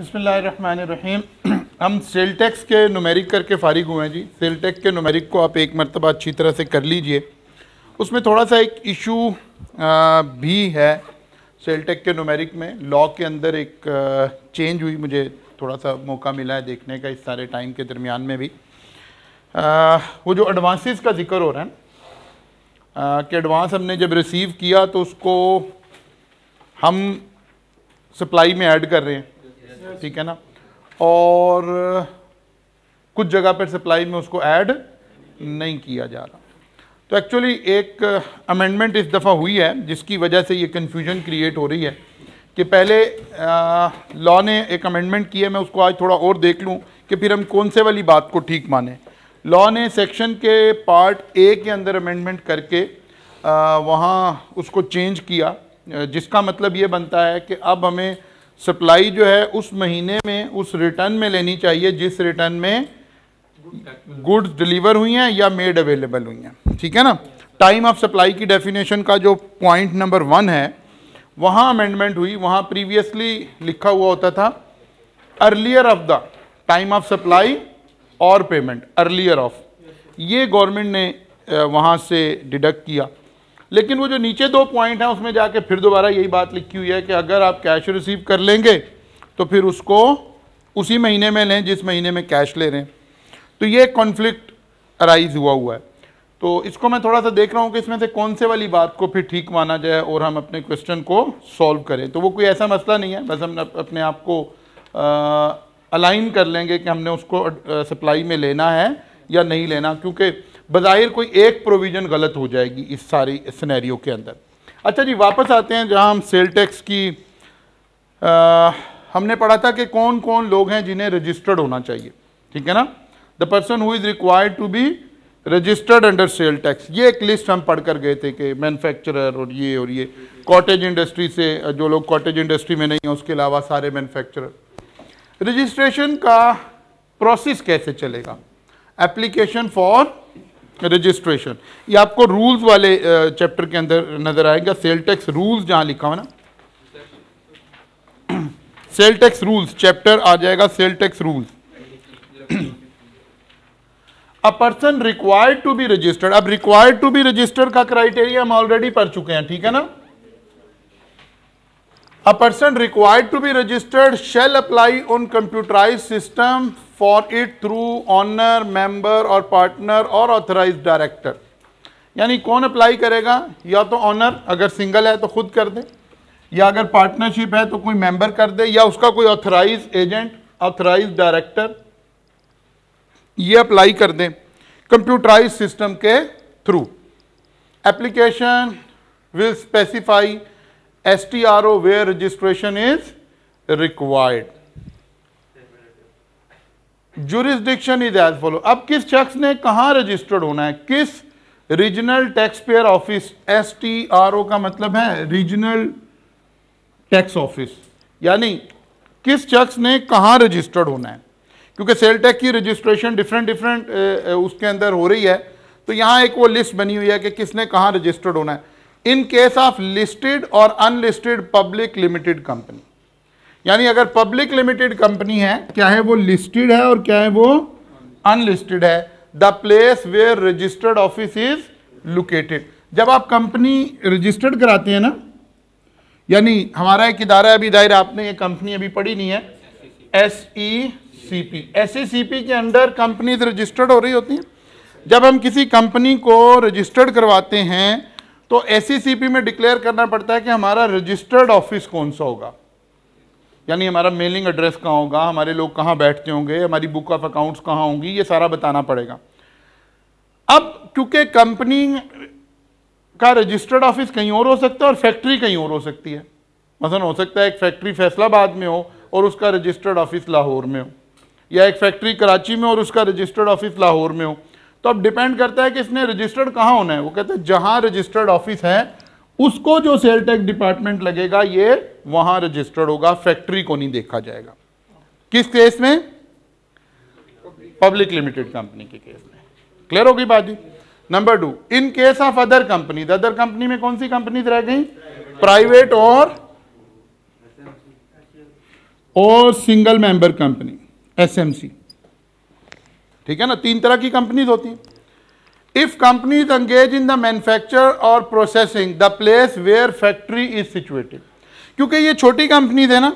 बसमीम हम cell tax के नुमेरिक करके फ़ारिग हुए हैं जी सेल टैक्स के नुमेरिक को आप एक मरतबा अच्छी तरह से कर लीजिए उसमें थोड़ा सा एक इशू भी है सेल टैक्स के नुमेरिक में लॉ के अंदर एक चेंज हुई मुझे थोड़ा सा मौका मिला है देखने का इस सारे टाइम के दरमियान में भी आ, वो जो एडवांसेस का जिक्र हो रहा है आ, कि एडवांस हमने जब रिसीव किया तो उसको हम सप्लाई में ऐड कर रहे हैं ठीक है ना और कुछ जगह पर सप्लाई में उसको ऐड नहीं किया जा रहा तो एक्चुअली एक अमेंडमेंट इस दफ़ा हुई है जिसकी वजह से ये कन्फ्यूजन क्रिएट हो रही है कि पहले लॉ ने एक अमेंडमेंट किया मैं उसको आज थोड़ा और देख लूँ कि फिर हम कौन से वाली बात को ठीक माने लॉ ने सेक्शन के पार्ट ए के अंदर अमेंडमेंट करके वहाँ उसको चेंज किया जिसका मतलब ये बनता है कि अब हमें सप्लाई जो है उस महीने में उस रिटर्न में लेनी चाहिए जिस रिटर्न में गुड्स डिलीवर हुई हैं या मेड अवेलेबल हुई हैं ठीक है ना टाइम ऑफ सप्लाई की डेफिनेशन का जो पॉइंट नंबर वन है वहाँ अमेंडमेंट हुई वहाँ प्रीवियसली लिखा हुआ होता था earlier of the time of supply और पेमेंट अर्लियर ऑफ ये गवर्नमेंट ने वहाँ से डिडक्ट किया लेकिन वो जो नीचे दो पॉइंट हैं उसमें जाके फिर दोबारा यही बात लिखी हुई है कि अगर आप कैश रिसीव कर लेंगे तो फिर उसको उसी महीने में लें जिस महीने में कैश ले रहे हैं तो ये कॉन्फ्लिक्ट अराइज हुआ हुआ है तो इसको मैं थोड़ा सा देख रहा हूँ कि इसमें से कौन से वाली बात को फिर ठीक माना जाए और हम अपने क्वेश्चन को सॉल्व करें तो वो कोई ऐसा मसला नहीं है बस हम अपने आप को अलाइन कर लेंगे कि हमने उसको सप्लाई में लेना है या नहीं लेना क्योंकि बज़ाहिर कोई एक प्रोविज़न गलत हो जाएगी इस सारी स्नैरियो के अंदर अच्छा जी वापस आते हैं जहां हम सेल टैक्स की आ, हमने पढ़ा था कि कौन कौन लोग हैं जिन्हें रजिस्टर्ड होना चाहिए ठीक है ना the person who is required to be registered under sale tax ये एक लिस्ट हम पढ़ कर गए थे कि मैनुफैक्चरर और ये और ये कॉटेज इंडस्ट्री से जो लोग कॉटेज इंडस्ट्री में नहीं हैं उसके अलावा सारे मैनुफैक्चर रजिस्ट्रेशन का प्रोसेस कैसे चलेगा एप्लीकेशन फॉर रजिस्ट्रेशन ये आपको रूल्स वाले चैप्टर के अंदर नज़र आएगा सेल टैक्स रूल्स जहाँ लिखा हुआ ना सेल टैक्स रूल्स चैप्टर आ जाएगा sale tax rules a person required to be registered अब रिक्वायर्ड टू बी रजिस्टर्ड का क्राइटेरिया हम ऑलरेडी पढ़ चुके हैं ठीक है ना a person required to be registered shall apply on computerize system for it through owner member और पार्टनर और ऑथराइज डायरेक्टर यानी कौन अप्लाई करेगा या तो ऑनर अगर सिंगल है तो खुद कर दे या अगर पार्टनरशिप है तो कोई मेंबर कर दे या उसका कोई ऑथराइज एजेंट ऑथराइज डायरेक्टर ये अप्लाई कर दें कंप्यूटराइज सिस्टम के through application will specify S T R O where registration is required jurisdiction is as follow अब किस शख्स ने कहाँ रजिस्टर्ड होना है किस regional tax payer office S T R O का मतलब है रीजनल टैक्स ऑफिस यानी किस शख्स ने कहाँ रजिस्टर्ड होना है क्योंकि सेल टैक्स की रजिस्ट्रेशन डिफरेंट डिफरेंट उसके अंदर हो रही है तो यहाँ एक वो लिस्ट बनी हुई है कि किसने कहाँ रजिस्टर्ड होना है इन केस ऑफ लिस्टेड और अनलिस्टेड पब्लिक लिमिटेड कंपनी यानी अगर पब्लिक लिमिटेड कंपनी है क्या है वो लिस्टेड है और क्या है वो अनलिस्टेड है the place where registered office is located जब आप कंपनी रजिस्टर्ड कराते हैं ना यानी हमारा एक इदारा अभी दायर आपने ये कंपनी अभी पढ़ी नहीं है S E C P S E C P के अंडर कंपनीज रजिस्टर्ड हो रही होती हैं जब हम किसी कंपनी को रजिस्टर्ड करवाते हैं तो एस ई सी पी में डिक्लेयर करना पड़ता है कि हमारा रजिस्टर्ड ऑफिस कौन सा होगा यानी हमारा मेलिंग एड्रेस कहाँ होगा हमारे लोग कहाँ बैठते होंगे हमारी बुक ऑफ अकाउंट्स कहाँ होंगी ये सारा बताना पड़ेगा अब क्योंकि कंपनी का रजिस्टर्ड ऑफिस कहीं और हो सकता है और फैक्ट्री कहीं और हो सकती है मसलन हो सकता है एक फैक्ट्री फैसलाबाद में हो और उसका रजिस्टर्ड ऑफिस लाहौर में हो या एक फैक्ट्री कराची में और उसका रजिस्टर्ड ऑफिस लाहौर में हो तो अब डिपेंड करता है कि इसने रजिस्टर्ड कहाँ होना है वो कहते हैं जहाँ रजिस्टर्ड ऑफिस है उसको जो सेल टैक्स डिपार्टमेंट लगेगा ये वहां रजिस्टर्ड होगा फैक्ट्री को नहीं देखा जाएगा किस केस में पब्लिक लिमिटेड कंपनी के केस में क्लियर होगी बात जी number two in case of other company other company में कौन सी कंपनीज रह गई प्राइवेट और और सिंगल मेंबर कंपनी एसएमसी ठीक है ना तीन तरह की कंपनीज होती हैं if companies engage in the manufacture or processing the place where factory is situated क्योंकि ये छोटी कंपनीज है ना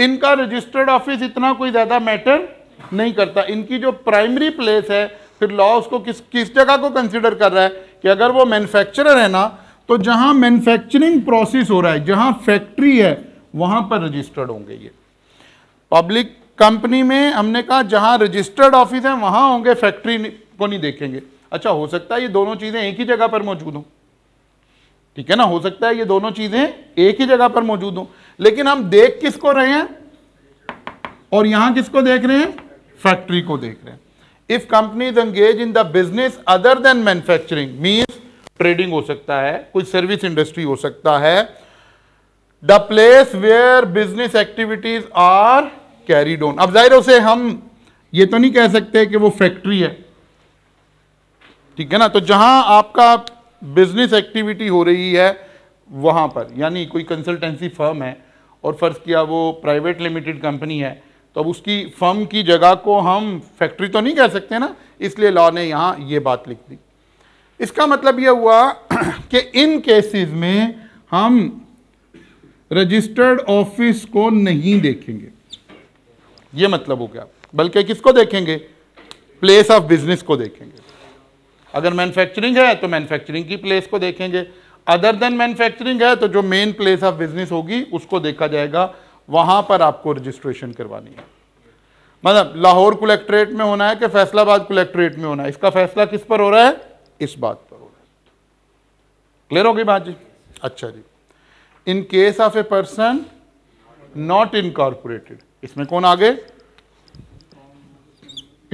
इनका रजिस्टर्ड ऑफिस इतना कोई ज़्यादा मैटर नहीं करता इनकी जो प्राइमरी प्लेस है फिर लॉ उसको किस किस जगह को कंसिडर कर रहा है कि अगर वो मैन्युफैक्चरर है ना तो जहाँ मैन्युफैक्चरिंग प्रोसेस हो रहा है जहाँ फैक्ट्री है वहाँ पर रजिस्टर्ड होंगे ये पब्लिक कंपनी में हमने कहा जहाँ रजिस्टर्ड ऑफिस है वहाँ होंगे फैक्ट्री को नहीं देखेंगे अच्छा हो सकता है ये दोनों चीज़ें एक ही जगह पर मौजूद हों ठीक है ना हो सकता है ये दोनों चीज़ें एक ही जगह पर मौजूद हों लेकिन हम देख किसको रहे हैं और यहां किसको देख रहे हैं फैक्ट्री को देख रहे हैं if is engage in the business other than manufacturing means trading हो सकता है कोई सर्विस इंडस्ट्री हो सकता है the place where business activities are carried on अब जाहिर उसे हम ये तो नहीं कह सकते कि वो फैक्ट्री है ठीक है ना तो जहां आपका बिजनेस एक्टिविटी हो रही है वहां पर यानी कोई कंसल्टेंसी फर्म है और फ़र्ज़ किया वो प्राइवेट लिमिटेड कंपनी है तो अब उसकी फर्म की जगह को हम फैक्ट्री तो नहीं कह सकते ना इसलिए लॉ ने यहां ये बात लिख दी इसका मतलब यह हुआ कि इन केसेस में हम रजिस्टर्ड ऑफिस को नहीं देखेंगे ये मतलब हो गया बल्कि किसको देखेंगे प्लेस ऑफ बिजनेस को देखेंगे अगर मैन्युफैक्चरिंग है तो मैन्युफैक्चरिंग की प्लेस को देखेंगे अदर देन मैन्युफैक्चरिंग है तो जो मेन प्लेस ऑफ बिजनेस होगी उसको देखा जाएगा वहां पर आपको रजिस्ट्रेशन करवानी है मतलब लाहौर कलेक्ट्रेट में होना है कि फैसलाबाद कलेक्ट्रेट में होना है इसका फैसला किस पर हो रहा है इस बात पर हो रहा है क्लियर हो गई बात जी अच्छा जी in case of a person not incorporated इसमें कौन आगे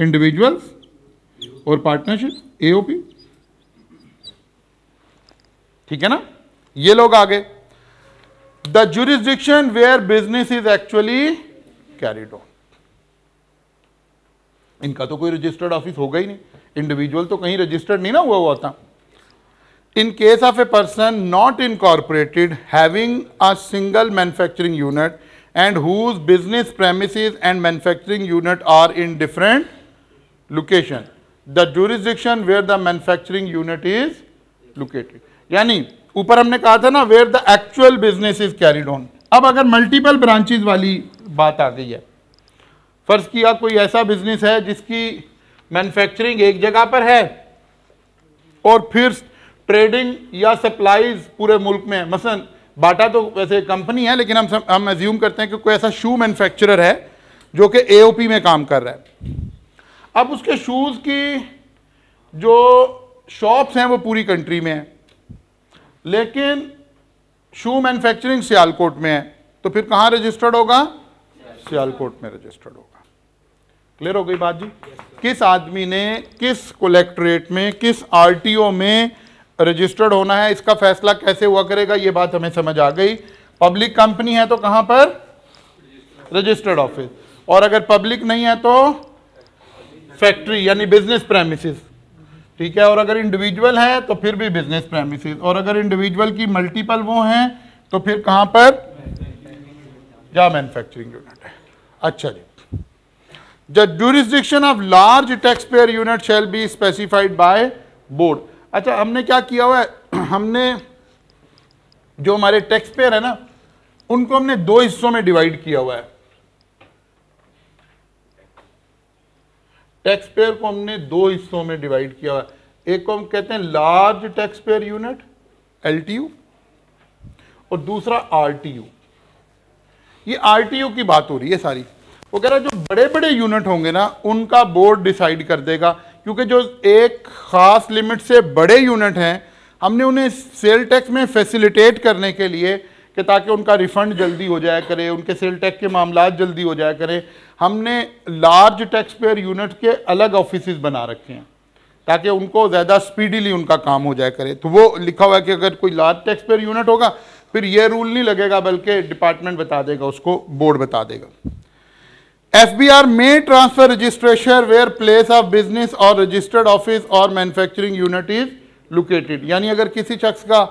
इंडिविजुअल्स और पार्टनरशिप एओपी ठीक है ना ये लोग आ गए the jurisdiction where business is actually carried on इनका तो कोई रजिस्टर्ड ऑफिस होगा ही नहीं इंडिविजुअल तो कहीं रजिस्टर्ड नहीं ना हुआ हुआ था in case of a person not incorporated having a single manufacturing unit and whose business premises and manufacturing unit are in different location the jurisdiction where the manufacturing unit is located यानी ऊपर हमने कहा था ना where the actual business is carried on अब अगर multiple branches वाली बात आ गई है फर्ज किया कोई ऐसा बिजनेस है जिसकी मैन्युफैक्चरिंग एक जगह पर है और फिर ट्रेडिंग या सप्लाईज पूरे मुल्क में मसलन बाटा तो वैसे कंपनी है लेकिन हम हम एज्यूम करते हैं कि कोई ऐसा शू मैन्युफैक्चरर है जो कि एओपी में काम कर रहा है अब उसके शूज़ की जो शॉप्स हैं वो पूरी कंट्री में हैं लेकिन शू मैन्युफैक्चरिंग सियालकोट में है तो फिर कहाँ रजिस्टर्ड होगा सियालकोट में रजिस्टर्ड होगा क्लियर हो गई बात जी किस आदमी ने किस कलेक्ट्रेट में किस आरटीओ में रजिस्टर्ड होना है इसका फैसला कैसे हुआ करेगा ये बात हमें समझ आ गई पब्लिक कंपनी है तो कहाँ पर रजिस्टर्ड ऑफिस और अगर पब्लिक नहीं है तो फैक्ट्री यानी बिजनेस प्रेमिसिस ठीक है और अगर इंडिविजुअल है तो फिर भी बिजनेस प्रेमिसिस और अगर इंडिविजुअल की मल्टीपल वो हैं तो फिर कहां पर या मैन्युफैक्चरिंग यूनिट है अच्छा जी the jurisdiction of large tax payer unit shall be specified by board अच्छा हमने क्या किया हुआ है हमने जो हमारे टैक्स पेयर है ना उनको हमने दो हिस्सों में डिवाइड किया हुआ है टैक्स पेयर को हमने दो हिस्सों में डिवाइड किया एक को हम कहते हैं large tax payer unit L और दूसरा आर ये आर की बात हो रही है सारी वो कह रहा जो बड़े बड़े यूनिट होंगे ना उनका बोर्ड डिसाइड कर देगा क्योंकि जो एक ख़ास लिमिट से बड़े यूनिट हैं हमने उन्हें सेल टैक्स में फैसिलिटेट करने के लिए कि ताकि उनका रिफ़ंड जल्दी हो जाया करे उनके सेल टैक्स के मामला जल्दी हो जाया करें हमने लार्ज टैक्स पेयर यूनिट के अलग ऑफिस बना रखे हैं ताकि उनको ज़्यादा स्पीडीली उनका काम हो जाए करे तो वो लिखा हुआ है कि अगर कोई लार्ज टैक्स पेयर यूनिट होगा फिर ये रूल नहीं लगेगा बल्कि डिपार्टमेंट बता देगा उसको बोर्ड बता देगा F B R may transfer registration where place of business और रजिस्टर्ड ऑफिस और मैन्युफैक्चरिंग यूनिट इज लोकेटेड यानी अगर किसी शख्स का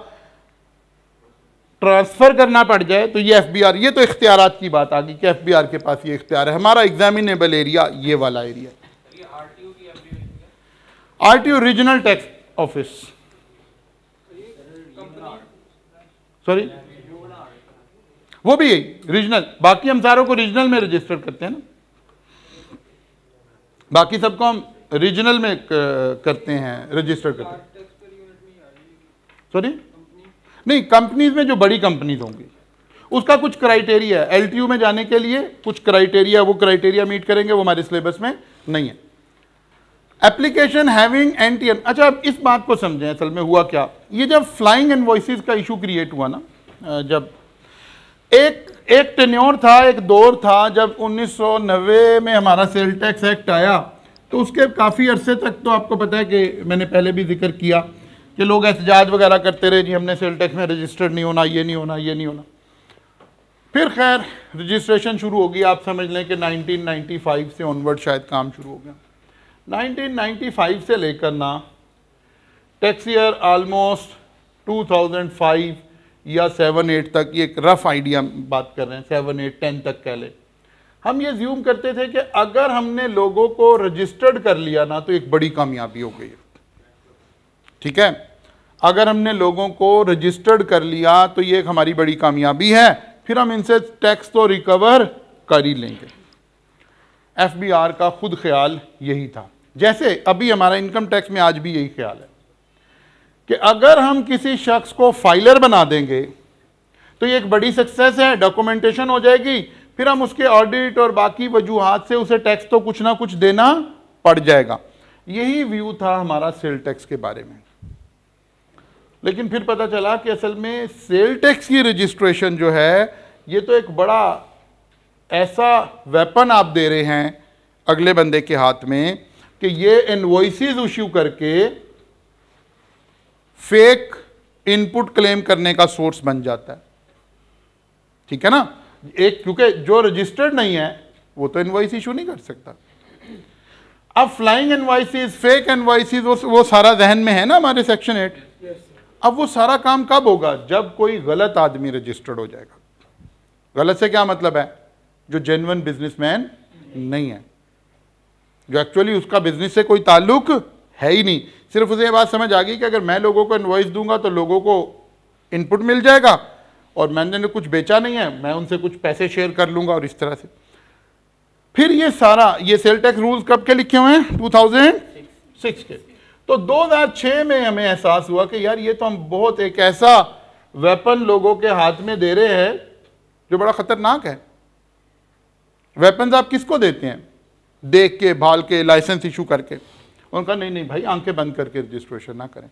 ट्रांसफ़र करना पड़ जाए तो ये एफ ये तो इख्तियार की बात आ गई कि एफ के पास ये इख्तियार है हमारा एग्जामिनेबल एरिया ये वाला area R T regional tax office sorry वो भी यही रीजनल बाकी हम सारों को रीजनल में रजिस्टर करते हैं ना बाकी सबको हम रीजनल में करते हैं रजिस्टर करते हैं सॉरी नहीं कंपनीज में जो बड़ी कंपनीज होंगी उसका कुछ क्राइटेरिया है यू में जाने के लिए कुछ क्राइटेरिया वो क्राइटेरिया मीट करेंगे वो हमारे सिलेबस में नहीं है एप्लीकेशन हैविंग एंटी अच्छा आप इस बात को समझें असल में हुआ क्या ये जब फ्लाइंग इन्वॉइसिस का इशू क्रिएट हुआ ना जब एक एक टेन्योर था एक दौर था जब 1990 में हमारा सेल टैक्स एक्ट आया तो उसके काफ़ी अरसे तक तो आपको पता है कि मैंने पहले भी जिक्र किया ये लोग एहतजाज वगैरह करते रहे जी हमने सेल टैक्स में रजिस्टर्ड नहीं होना ये नहीं होना ये नहीं होना फिर खैर रजिस्ट्रेशन शुरू होगी आप समझ लें कि 1995 से ऑनवर्ड शायद काम शुरू हो गया 1995 से लेकर ना टैक्स ईयर आलमोस्ट 2005 या 7 एट तक ये एक रफ आइडिया बात कर रहे हैं सेवन एट टेन तक कह लें हम ये ज्यूम करते थे कि अगर हमने लोगों को रजिस्टर्ड कर लिया ना तो एक बड़ी कामयाबी हो गई ठीक है अगर हमने लोगों को रजिस्टर्ड कर लिया तो ये एक हमारी बड़ी कामयाबी है फिर हम इनसे टैक्स तो रिकवर कर ही लेंगे एफ का खुद ख्याल यही था जैसे अभी हमारा इनकम टैक्स में आज भी यही ख्याल है कि अगर हम किसी शख्स को फाइलर बना देंगे तो ये एक बड़ी सक्सेस है डॉक्यूमेंटेशन हो जाएगी फिर हम उसके ऑडिट और बाकी वजूहत से उसे टैक्स तो कुछ ना कुछ देना पड़ जाएगा यही व्यू था हमारा सेल टैक्स के बारे में लेकिन फिर पता चला कि असल में सेल टैक्स की रजिस्ट्रेशन जो है ये तो एक बड़ा ऐसा वेपन आप दे रहे हैं अगले बंदे के हाथ में कि ये इन्वॉइसिस इशू करके फेक इनपुट क्लेम करने का सोर्स बन जाता है ठीक है ना एक क्योंकि जो रजिस्टर्ड नहीं है वो तो इनवॉइस इशू नहीं कर सकता अब फ्लाइंग इन्वाइसिस फेक इन्वाइसिस वो, वो सारा जहन में है ना हमारे सेक्शन एट अब वो सारा काम कब होगा जब कोई गलत आदमी रजिस्टर्ड हो जाएगा गलत से क्या मतलब है जो जेनवन बिजनेसमैन नहीं है जो एक्चुअली उसका बिजनेस से कोई ताल्लुक है ही नहीं सिर्फ उसे यह बात समझ आ गई कि अगर मैं लोगों को इन्वॉइस दूंगा तो लोगों को इनपुट मिल जाएगा और मैंने कुछ बेचा नहीं है मैं उनसे कुछ पैसे शेयर कर लूंगा और इस तरह से फिर ये सारा ये सेल टैक्स रूल्स कब के लिखे हुए हैं 2006 के तो 2006 में हमें एहसास हुआ कि यार ये तो हम बहुत एक ऐसा वेपन लोगों के हाथ में दे रहे हैं जो बड़ा ख़तरनाक है वेपन्स आप किसको देते हैं देख के भाल के लाइसेंस इशू करके उनका नहीं नहीं भाई आंखें बंद करके रजिस्ट्रेशन ना करें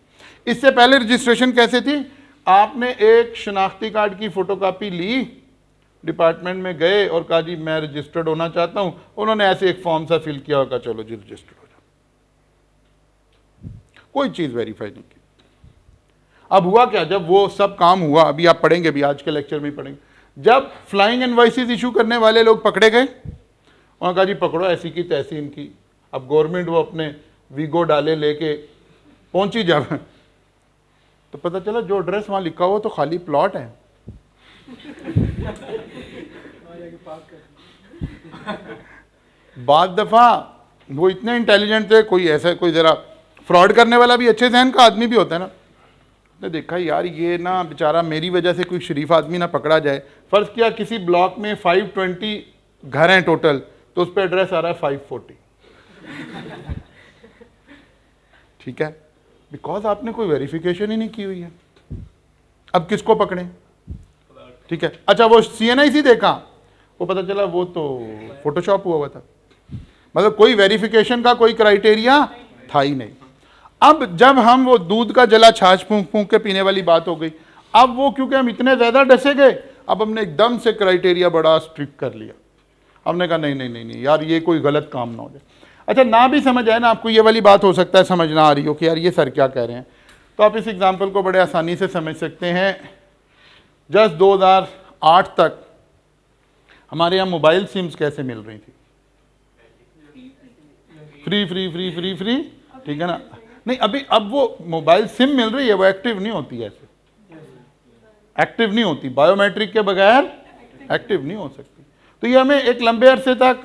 इससे पहले रजिस्ट्रेशन कैसे थी आपने एक शनाख्ती कार्ड की फ़ोटोकॉपी ली डिपार्टमेंट में गए और कहा जी मैं रजिस्टर्ड होना चाहता हूँ उन्होंने ऐसे एक फॉर्म सा फिल किया होगा चलो जी रजिस्टर्ड कोई चीज़ वेरीफाई नहीं की अब हुआ क्या जब वो सब काम हुआ अभी आप पढ़ेंगे अभी आज के लेक्चर में पढ़ेंगे जब फ्लाइंग इन्वाइसिस इशू करने वाले लोग पकड़े गए उन्होंने कहा जी पकड़ो ऐसी की तैसी इनकी अब गवर्नमेंट वो अपने वीगो डाले लेके पहुंची जब तो पता चला जो एड्रेस वहां लिखा हुआ तो खाली प्लॉट है बाद दफ़ा वो इतने इंटेलिजेंट थे कोई ऐसा कोई ज़रा फ्रॉड करने वाला भी अच्छे जहन का आदमी भी होता है ना तो देखा यार ये ना बेचारा मेरी वजह से कोई शरीफ आदमी ना पकड़ा जाए फ़र्ज़ किया किसी ब्लॉक में 520 घर हैं टोटल तो उस पर एड्रेस आ रहा है 540 ठीक है बिकॉज आपने कोई वेरिफिकेशन ही नहीं की हुई है अब किसको पकड़ें ठीक है अच्छा वो सी एन आई सी देखा वो पता चला वो तो फोटोशॉप हुआ हुआ था मतलब कोई वेरिफिकेशन का कोई क्राइटेरिया था ही नहीं अब जब हम वो दूध का जला छाछ फूंक फूंक के पीने वाली बात हो गई अब वो क्योंकि हम इतने ज़्यादा डसे गए अब हमने एकदम से क्राइटेरिया बड़ा स्ट्रिक्ट कर लिया हमने कहा नहीं नहीं नहीं नहीं यार ये कोई गलत काम ना हो जाए अच्छा ना भी समझ आए ना आपको ये वाली बात हो सकता है समझ ना आ रही हो कि यार ये सर क्या कह रहे हैं तो आप इस एग्ज़ाम्पल को बड़े आसानी से समझ सकते हैं जस्ट आठ तक हमारे यहाँ मोबाइल सिम्स कैसे मिल रही थी free free free free free ठीक है ना नहीं अभी अब वो मोबाइल सिम मिल रही है वो एक्टिव नहीं होती ऐसे एक्टिव नहीं होती बायोमेट्रिक के बगैर एक्टिव नहीं हो सकती तो ये हमें एक लंबे अरसे तक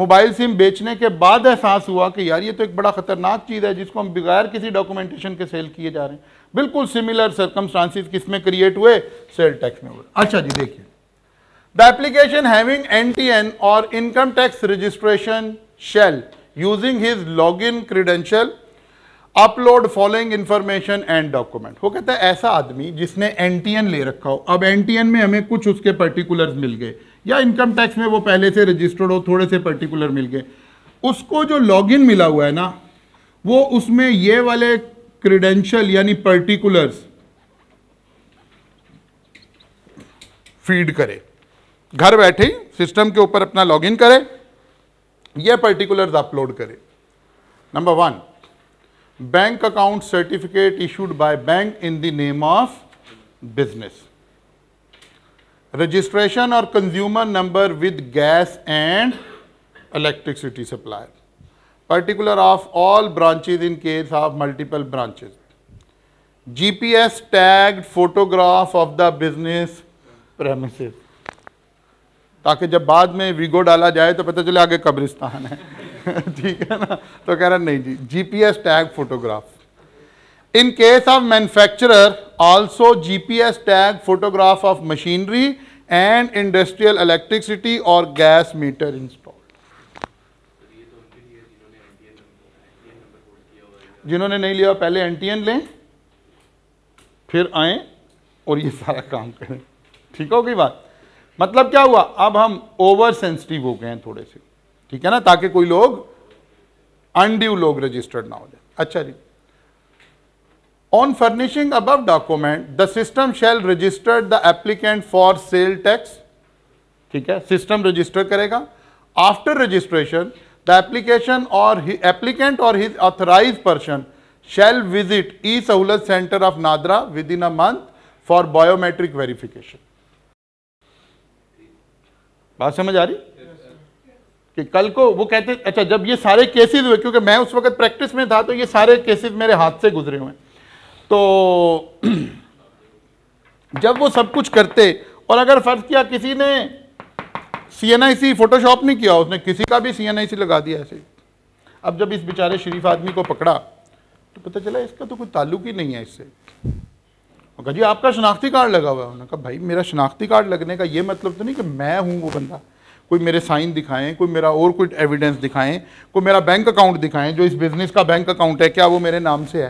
मोबाइल सिम बेचने के बाद एहसास हुआ कि यार ये तो एक बड़ा ख़तरनाक चीज़ है जिसको हम बगैर किसी डॉक्यूमेंटेशन के सेल किए जा रहे हैं बिल्कुल सिमिलर सर्कमस्टांसिस किस में क्रिएट हुए सेल टैक्स में हुए अच्छा जी देखिए the application having N T N और income tax registration shall using his log in credential upload following information and document वो कहता है ऐसा आदमी जिसने एनटीएन ले रखा हो अब एनटीएन में हमें कुछ उसके पर्टिकुलर्स मिल गए या इनकम टैक्स में वो पहले से रजिस्टर्ड हो थोड़े से पर्टिकुलर मिल गए उसको जो लॉगिन मिला हुआ है ना वो उसमें ये वाले क्रीडेंशियल यानी पर्टिकुलर्स फीड करे घर बैठे ही सिस्टम के ऊपर अपना लॉगिन करे ये पर्टिकुलर्स अपलोड करे number one bank account certificate issued by bank in the name of business registration और consumer number with gas and electricity supplier particular of all branches in case of multiple branches G P S tagged photograph of the business premises ताकि जब बाद में we go डाला जाए तो पता चले आगे कब्रिस्तान है ठीक है ना तो कह रहा नहीं जी GPS tag photograph in case of manufacturer also GPS tag photograph of machinery and industrial electricity और गैस मीटर इंस्टॉल जिन्होंने नहीं लिया पहले एनटीएन लें फिर आए और ये सारा काम करें ठीक होगी बात मतलब क्या हुआ अब हम ओवर सेंसिटिव हो गए हैं थोड़े से ठीक है ना ताकि कोई लोग अनड्यू लोग रजिस्टर्ड ना हो जाए अच्छा जी on furnishing above document the system shall register the applicant for sale tax ठीक है सिस्टम रजिस्टर करेगा आफ्टर रजिस्ट्रेशन द एप्लीकेशन और एप्लीकेंट और his authorize person shall visit E Sahulat centre of NADRA within a month for biometric verification बात समझ आ रही कि कल को वो कहते अच्छा जब ये सारे केसेस हुए क्योंकि मैं उस वक्त प्रैक्टिस में था तो ये सारे केसेस मेरे हाथ से गुजरे हुए तो जब वो सब कुछ करते और अगर फ़र्ज़ किया किसी ने सी एन आई सी फोटोशॉप नहीं किया उसने किसी का भी सी एन आई सी लगा दिया ऐसे अब जब इस बेचारे शरीफ आदमी को पकड़ा तो पता चला इसका तो कोई ताल्लुक ही नहीं है इससे और कहा जी आपका शनाख्ती कार्ड लगा हुआ है उन्होंने कहा भाई मेरा शनाख्ती कार्ड लगने का ये मतलब तो नहीं कि मैं हूँ वो बंदा कोई मेरे साइन दिखाएं कोई मेरा और कोई एविडेंस दिखाएं कोई मेरा बैंक अकाउंट दिखाएं जो इस बिज़नेस का बैंक अकाउंट है क्या वो मेरे नाम से है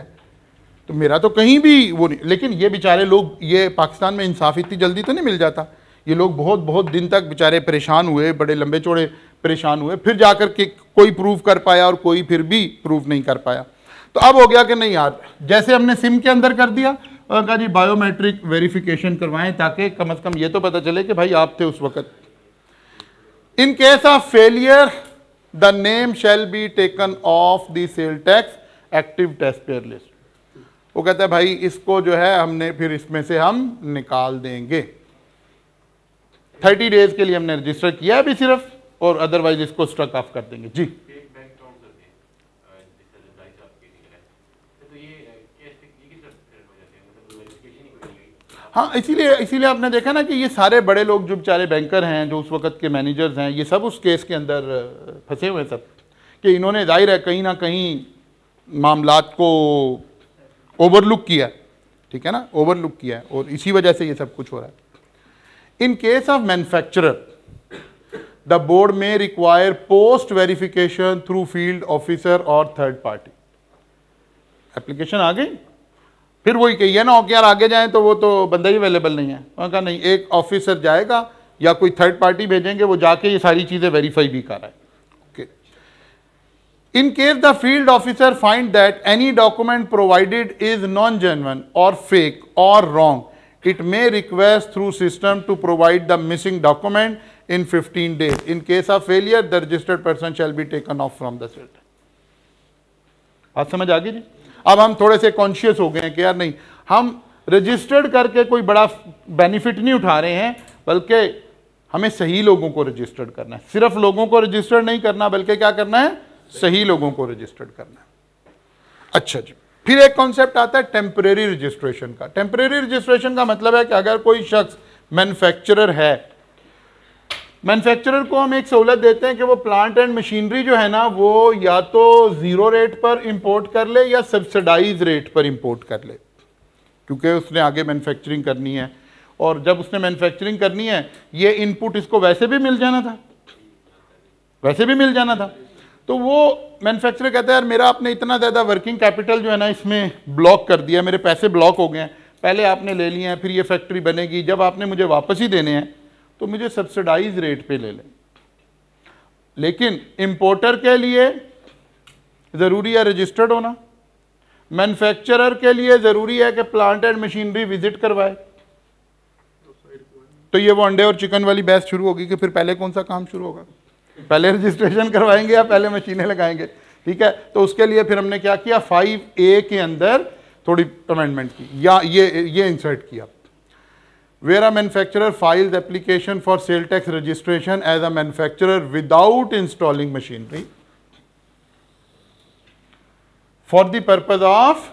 तो मेरा तो कहीं भी वो नहीं लेकिन ये बेचारे लोग ये पाकिस्तान में इंसाफ इतनी जल्दी तो नहीं मिल जाता ये लोग बहुत बहुत दिन तक बेचारे परेशान हुए बड़े लंबे चौड़े परेशान हुए फिर जा कर के कोई प्रूव कर पाया और कोई फिर भी प्रूफ नहीं कर पाया तो अब हो गया कि नहीं यार जैसे हमने सिम के अंदर कर दिया और कहा जी बायोमेट्रिक वेरिफिकेशन करवाएं ताकि कम अज़ कम ये तो पता चले कि भाई आप थे उस वक्त case of failure the name shall be taken off the sale tax active test payer list वो कहता है भाई इसको जो है हमने फिर इसमें से हम निकाल देंगे थर्टी डेज के लिए हमने रजिस्टर किया अभी सिर्फ और अदरवाइज इसको स्ट्रक ऑफ कर देंगे जी हाँ इसीलिए इसीलिए आपने देखा ना कि ये सारे बड़े लोग जो बेचारे बैंकर हैं जो उस वक्त के मैनेजर्स हैं ये सब उस केस के अंदर फंसे हुए हैं सब कि इन्होंने जाहिर है कहीं ना कहीं मामला को ओवरलुक किया ठीक है ना ओवरलुक किया और इसी वजह से ये सब कुछ हो रहा है in case of manufacturer the board में require post verification through field officer और थर्ड पार्टी एप्लीकेशन आ गई फिर वही कही ना कि यार आगे जाए तो वो तो बंदा ही अवेलेबल नहीं है उन्होंने कहा नहीं एक ऑफिसर जाएगा या कोई थर्ड पार्टी भेजेंगे वो जाके ये सारी चीज़ें वेरीफाई भी है okay in case the field officer find that any document provided is non genuine और फेक और wrong it may request through system to provide the missing document in fifteen days in case of failure the registered person shall be taken off from the set बात समझ आ गई जी अब हम थोड़े से conscious हो गए हैं कि यार नहीं हम रजिस्टर्ड करके कोई बड़ा बेनिफिट नहीं उठा रहे हैं बल्कि हमें सही लोगों को रजिस्टर्ड करना है सिर्फ लोगों को रजिस्टर्ड नहीं करना बल्कि क्या करना है सही लोगों को रजिस्टर्ड करना है अच्छा जी फिर एक कॉन्सेप्ट आता है टेम्परेरी रजिस्ट्रेशन का टेम्परेरी रजिस्ट्रेशन का मतलब है कि अगर कोई शख्स मैन्युफैक्चरर है मैन्युफैक्चरर को हम एक सहूलत देते हैं कि वो प्लांट एंड मशीनरी जो है ना वो या तो ज़ीरो रेट पर इंपोर्ट कर ले या सब्सिडाइज रेट पर इंपोर्ट कर ले क्योंकि उसने आगे मैन्युफैक्चरिंग करनी है और जब उसने मैन्युफैक्चरिंग करनी है ये इनपुट इसको वैसे भी मिल जाना था वैसे भी मिल जाना था तो वो मैनुफैक्चर कहता है यार मेरा आपने इतना ज़्यादा वर्किंग कैपिटल जो है ना इसमें ब्लॉक कर दिया मेरे पैसे ब्लॉक हो गए हैं पहले आपने ले लिए हैं फिर ये फैक्ट्री बनेगी जब आपने मुझे वापस ही देने हैं तो मुझे सब्सिडाइज रेट पे ले लें लेकिन इंपोर्टर के लिए ज़रूरी है रजिस्टर्ड होना मैन्युफैक्चरर के लिए ज़रूरी है कि प्लांट एंड मशीनरी विजिट करवाए तो ये वो अंडे और चिकन वाली बहस शुरू होगी कि फिर पहले कौन सा काम शुरू होगा पहले रजिस्ट्रेशन करवाएंगे या पहले मशीनें लगाएंगे ठीक है तो उसके लिए फिर हमने क्या किया फाइव ए के अंदर थोड़ी अमेंडमेंट की या ये ये इंसर्ट किया where a manufacturer files application for sale tax registration as a manufacturer without installing machinery for the purpose of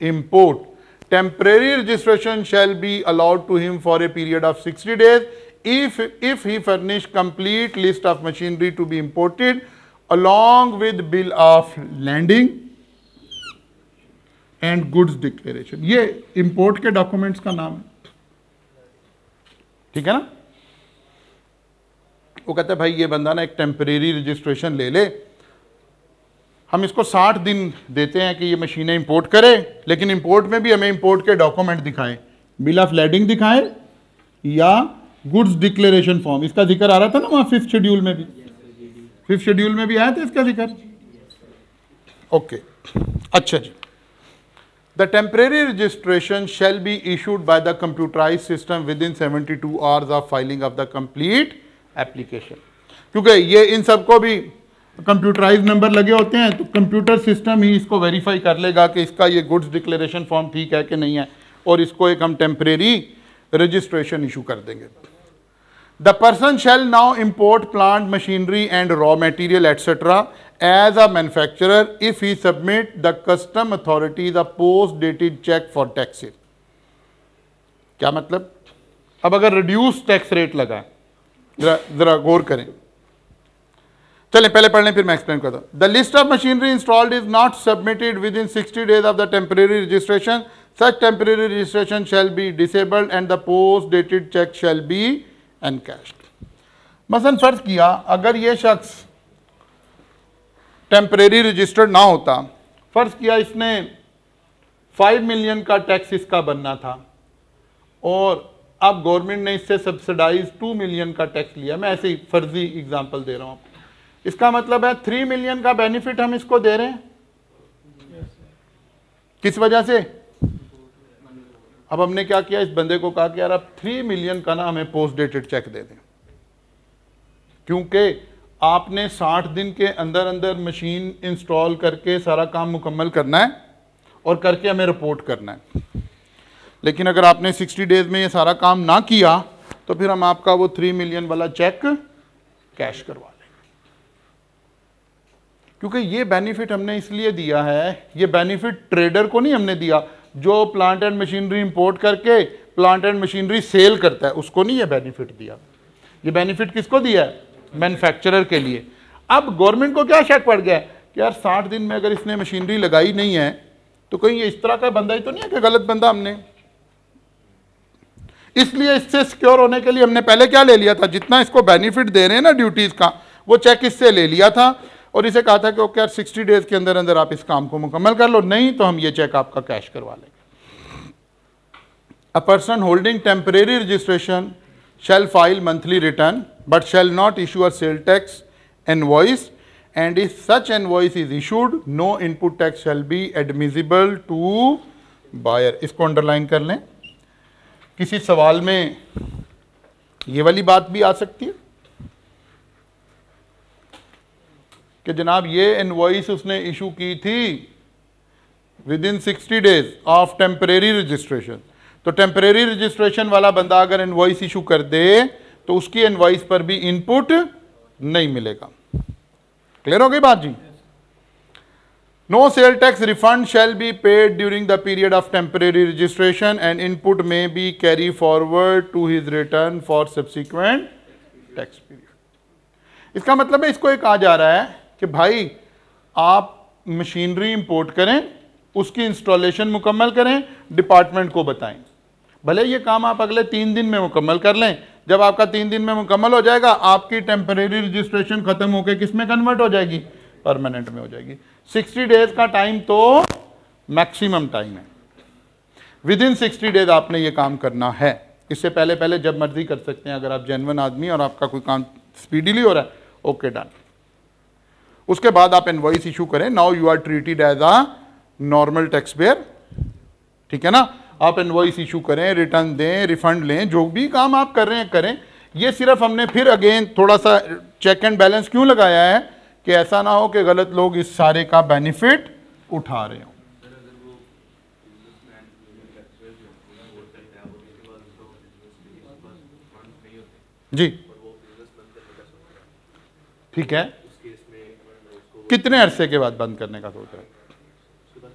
import temporary registration shall be allowed to him for a period of 60 days if if he furnish complete list of machinery to be imported along with bill of landing and goods declaration ये import के documents का नाम है ठीक है ना वो कहते है भाई ये बंदा ना एक टेम्परेरी रजिस्ट्रेशन ले ले हम इसको 60 दिन देते हैं कि ये मशीनें इंपोर्ट करे लेकिन इंपोर्ट में भी हमें इंपोर्ट के डॉक्यूमेंट दिखाएं बिल ऑफ लैडिंग दिखाएं या गुड्स डिक्लेरेशन फॉर्म इसका जिक्र आ रहा था ना वहाँ फिफ्थ शेड्यूल में भी फिफ्थ शेड्यूल में भी आया था इसका जिक्र ओके अच्छा जी The temporary registration shall be issued by the computerized system within 72 hours of filing of the complete application. ye in sab ko bhi computerized number लगे hote hain to computer system hi isko verify kar lega कि iska ye goods declaration form ठीक hai कि nahi hai aur isko ek hum temporary registration issue kar denge the person shall now import plant machinery and raw material etc as a manufacturer if he submit the custom authority the post dated check for tax sale kya matlab ab reduced tax rate laga hai zara zara gaur kare chale pehle padh le explain karta the list of machinery installed is not submitted within 60 days of the temporary registration such temporary registration shall be disabled and the post dated check shall be and cash फ़र्ज़ किया अगर ये शख्स temporary registered ना होता फ़र्ज़ किया इसने फाइव मिलियन का टैक्स इसका बनना था और अब गवर्नमेंट ने इससे सब्सिडाइज टू मिलियन का टैक्स लिया मैं ऐसे ही फर्जी एग्जांपल दे रहा हूँ इसका मतलब है थ्री मिलियन का बेनिफिट हम इसको दे रहे हैं किस वजह से अब हमने क्या किया इस बंदे को कहा कि यार आप थ्री मिलियन का ना हमें पोस्ट डेटेड चेक दे दें क्योंकि आपने साठ दिन के अंदर अंदर मशीन इंस्टॉल करके सारा काम मुकम्मल करना है और करके हमें रिपोर्ट करना है लेकिन अगर आपने सिक्सटी डेज में ये सारा काम ना किया तो फिर हम आपका वो थ्री मिलियन वाला चेक कैश करवा लेंगे क्योंकि ये बेनिफिट हमने इसलिए दिया है ये बेनिफिट ट्रेडर को नहीं हमने दिया जो प्लांट एंड मशीनरी इंपोर्ट करके प्लांट एंड मशीनरी सेल करता है उसको नहीं ये बेनिफिट दिया ये बेनिफिट किसको दिया है मैन्युफैक्चरर के लिए अब गवर्नमेंट को क्या शक पड़ गया कि यार साठ दिन में अगर इसने मशीनरी लगाई नहीं है तो कहीं ये इस तरह का बंदा ही तो नहीं है कि गलत बंदा हमने इसलिए इससे सिक्योर होने के लिए हमने पहले क्या ले लिया था जितना इसको बेनिफिट दे रहे हैं ना ड्यूटीज़ का वो चेक इससे ले लिया था और इसे कहा था कि ओके यार सिक्सटी डेज़ के अंदर अंदर आप इस काम को मुकम्मल कर लो नहीं तो हम ये चेक आपका कैश करवा लेंगे a person holding temporary registration shall file monthly return but shall not issue a sale tax invoice and if such invoice is issued no input tax shall be admissible to buyer इसको underline कर लें किसी सवाल में ये वाली बात भी आ सकती है कि जनाब ये इनवॉइस उसने इशू की थी within sixty days of temporary registration तो टेम्परेरी रजिस्ट्रेशन वाला बंदा अगर इनवॉइस इशू कर दे तो उसकी इनवॉइस पर भी इनपुट नहीं मिलेगा क्लियर हो गई बात जी no sale tax refund shall be paid during the period of temporary registration and input may be carry forward to his return for subsequent tax period इसका मतलब है इसको एक आ जा रहा है कि भाई आप मशीनरी इंपोर्ट करें उसकी इंस्टॉलेशन मुकम्मल करें डिपार्टमेंट को बताएं भले ये काम आप अगले तीन दिन में मुकम्मल कर लें जब आपका तीन दिन में मुकम्मल हो जाएगा आपकी टेम्परेरी रजिस्ट्रेशन ख़त्म होकर किस में कन्वर्ट हो जाएगी परमानेंट में हो जाएगी सिक्सटी डेज का टाइम तो मैक्सिमम टाइम है विद इन सिक्सटी डेज आपने ये काम करना है इससे पहले पहले जब मर्जी कर सकते हैं अगर आप जेनवन आदमी और आपका कोई काम स्पीडीली हो रहा है ओके डन उसके बाद आप एनवाइस इशू करें now you are treated as a normal tax payer ठीक है ना आप एनवाइस इशू करें रिटर्न दें रिफंड लें जो भी काम आप कर रहे हैं करें ये सिर्फ हमने फिर अगेन थोड़ा सा चेक एंड बैलेंस क्यों लगाया है कि ऐसा ना हो कि गलत लोग इस सारे का बेनिफिट उठा रहे हों जी ठीक है कितने अरसे के बाद बंद करने का सोच रहे हैं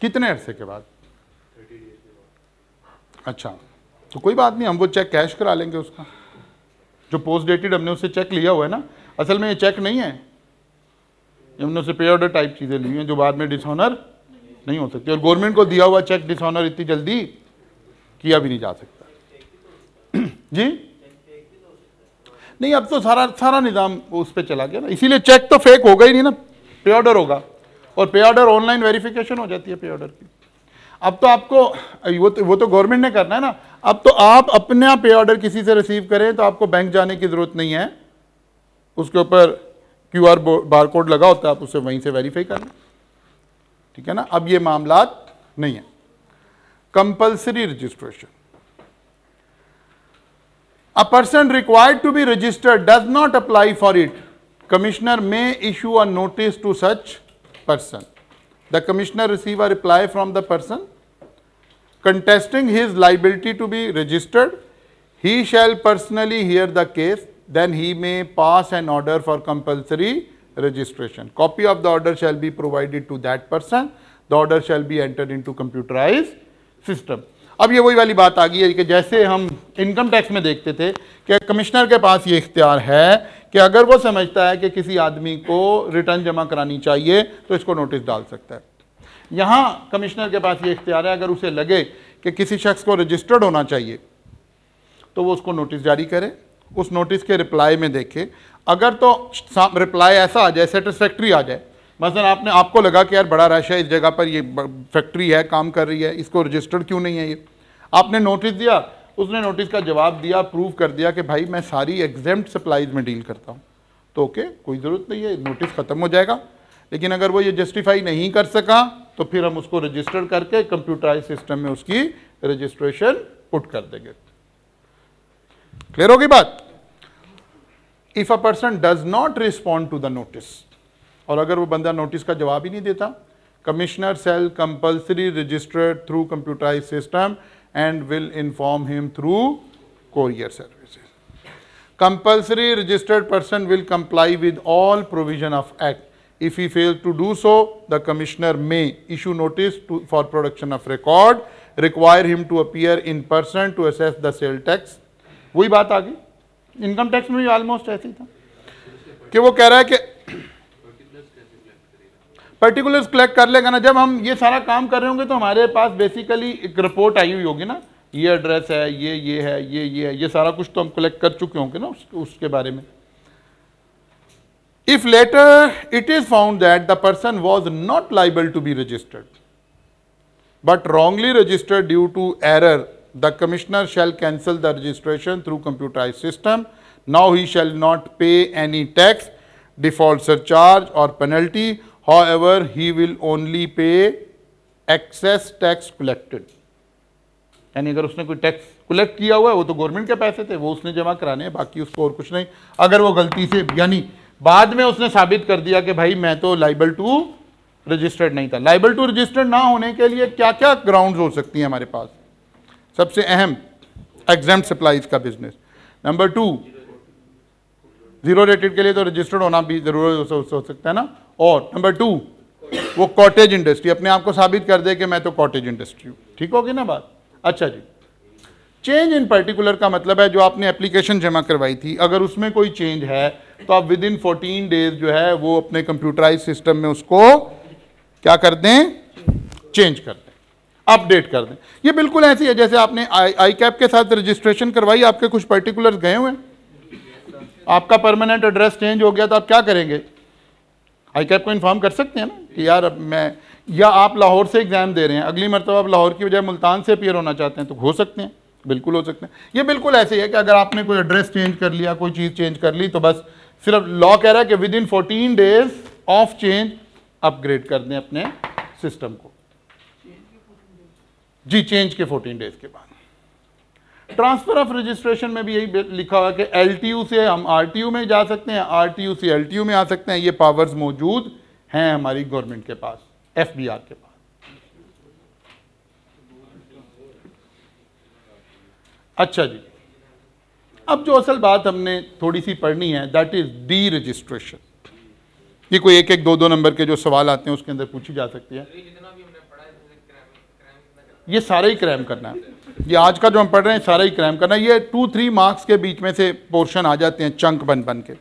कितने अरसे के बाद अच्छा तो कोई बात नहीं हम वो चेक कैश करा लेंगे उसका जो पोस्ट डेटेड हमने उससे चेक लिया हुआ है ना असल में ये चेक नहीं है हमने उससे पे ऑर्डर टाइप चीज़ें ली हैं जो बाद में डिसऑनर नहीं हो सकती और गवर्नमेंट को दिया हुआ चेक डिसऑनर इतनी जल्दी किया भी नहीं जा सकता जी नहीं अब तो सारा सारा निज़ाम उस पर चला गया ना इसीलिए चेक तो फेक होगा ही नहीं ना पे ऑर्डर होगा और पे ऑर्डर ऑनलाइन वेरिफिकेशन हो जाती है पे ऑर्डर की अब तो आपको वो तो वो तो गवर्नमेंट ने करना है ना अब तो आप अपना पे ऑर्डर किसी से रिसीव करें तो आपको बैंक जाने की ज़रूरत नहीं है उसके ऊपर क्यू आर बार कोड लगा होता है आप उसे वहीं से वेरीफाई कर लें ठीक है ना अब ये मामला नहीं है compulsory registration a person required to be registered does not apply for it, commissioner may issue a notice to such person. The commissioner receive a reply from the person contesting his liability to be registered. He shall personally hear the case, then he may pass an order for compulsory registration. Copy of the order shall be provided to that person. The order shall be entered into computerized system. अब ये वही वाली बात आ गई है कि जैसे हम इनकम टैक्स में देखते थे कि कमिश्नर के पास ये इख्तियार है कि अगर वो समझता है कि किसी आदमी को रिटर्न जमा करानी चाहिए तो इसको नोटिस डाल सकता है यहाँ कमिश्नर के पास ये इख्तियार है अगर उसे लगे कि किसी शख्स को रजिस्टर्ड होना चाहिए तो वो उसको नोटिस जारी करे उस नोटिस के रिप्लाई में देखे अगर तो रिप्लाई ऐसा आ जाए सेटिस्फैक्ट्री आ जाए मसलन आपने आपको लगा कि यार बड़ा रश है इस जगह पर ये फैक्ट्री है काम कर रही है इसको रजिस्टर्ड क्यों नहीं है ये आपने नोटिस दिया उसने नोटिस का जवाब दिया प्रूव कर दिया कि भाई मैं सारी एग्जाम सप्लाईज में डील करता हूँ तो ओके कोई ज़रूरत नहीं है नोटिस ख़त्म हो जाएगा लेकिन अगर वो ये जस्टिफाई नहीं कर सका तो फिर हम उसको रजिस्टर करके कंप्यूटराइज सिस्टम में उसकी रजिस्ट्रेशन पुट कर देंगे क्लियर होगी बात if a person does not respond to the notice और अगर वो बंदा नोटिस का जवाब ही नहीं देता commissioner sale compulsory registered through computerize system and will inform him through courier services compulsory registered person will comply with all provision of act if you fail to do so the commissioner may issue notice for production of record require him to appear in person to assess the sale tax वही बात आ गई income tax में भी almost ऐसे ही था कि वो कह रहा है कि पर्टिकुलर कलेक्ट कर लेगा ना जब हम ये सारा काम कर रहे होंगे तो हमारे पास बेसिकली एक रिपोर्ट आई हुई होगी ना ये एड्रेस है ये ये है ये ये है ये सारा कुछ तो हम कलेक्ट कर चुके होंगे ना उसके बारे में if later it is found that the person was not liable to be registered but wrongly registered due to error the commissioner shall cancel the registration through computerize system now he shall not pay any tax default surcharge और penalty however he will only pay excess tax collected. यानी अगर उसने कोई tax collect किया हुआ है वो तो गवर्नमेंट के पैसे थे वो उसने जमा कराने हैं बाकी उसको और कुछ नहीं अगर वो गलती से यानी बाद में उसने साबित कर दिया कि भाई मैं तो लाइबल टू रजिस्टर्ड नहीं था लाइबल टू रजिस्टर्ड ना होने के लिए क्या क्या ग्राउंड हो सकती हैं हमारे पास सबसे अहम एग्जाम सप्लाईज का business number two zero rated के लिए तो रजिस्टर्ड होना भी ज़रूरी हो, हो सकता है ना और नंबर टू वो कॉटेज इंडस्ट्री अपने आप को साबित कर दे कि मैं तो कॉटेज इंडस्ट्री हूँ ठीक होगी ना बात अच्छा जी चेंज इन पर्टिकुलर का मतलब है जो आपने एप्लीकेशन जमा करवाई थी अगर उसमें कोई चेंज है तो आप विद इन फोर्टीन डेज जो है वो अपने कंप्यूटराइज सिस्टम में उसको क्या कर दें चेंज कर दें अपडेट कर दें ये बिल्कुल ऐसी है जैसे आपने आई आई कैप के साथ रजिस्ट्रेशन करवाई आपके कुछ पर्टिकुलर गए हुए हैं आपका परमानेंट एड्रेस चेंज हो गया तो आप क्या करेंगे आई कैप को इन्फॉर्म कर सकते हैं ना कि यार मैं या आप लाहौर से एग्ज़ाम दे रहे हैं अगली मरतब आप लाहौर की बजाय मुल्तान से अपियर होना चाहते हैं तो हो सकते हैं बिल्कुल हो सकते हैं ये बिल्कुल ऐसे ही है कि अगर आपने कोई एड्रेस चेंज कर लिया कोई चीज़ चेंज कर ली तो बस सिर्फ लॉ कह रहा है कि within fourteen days of change upgrade कर दें अपने सिस्टम को जी चेंज के फोर्टीन डेज के बाद ट्रांसफर ऑफ रजिस्ट्रेशन में भी यही लिखा हुआ है कि एल से हम आर में जा सकते हैं आर से एल में आ सकते हैं ये पावर्स मौजूद हैं हमारी गवर्नमेंट के पास एफ के पास अच्छा जी अब जो असल बात हमने थोड़ी सी पढ़नी है दैट इज डी रजिस्ट्रेशन ये कोई एक एक दो दो नंबर के जो सवाल आते हैं उसके अंदर पूछी जा सकती है ये सारा ही क्रैम करना है ये आज का जो हम पढ़ रहे हैं सारा ही क्रैम करना है ये टू थ्री मार्क्स के बीच में से पोर्शन आ जाते हैं चंक बन बन के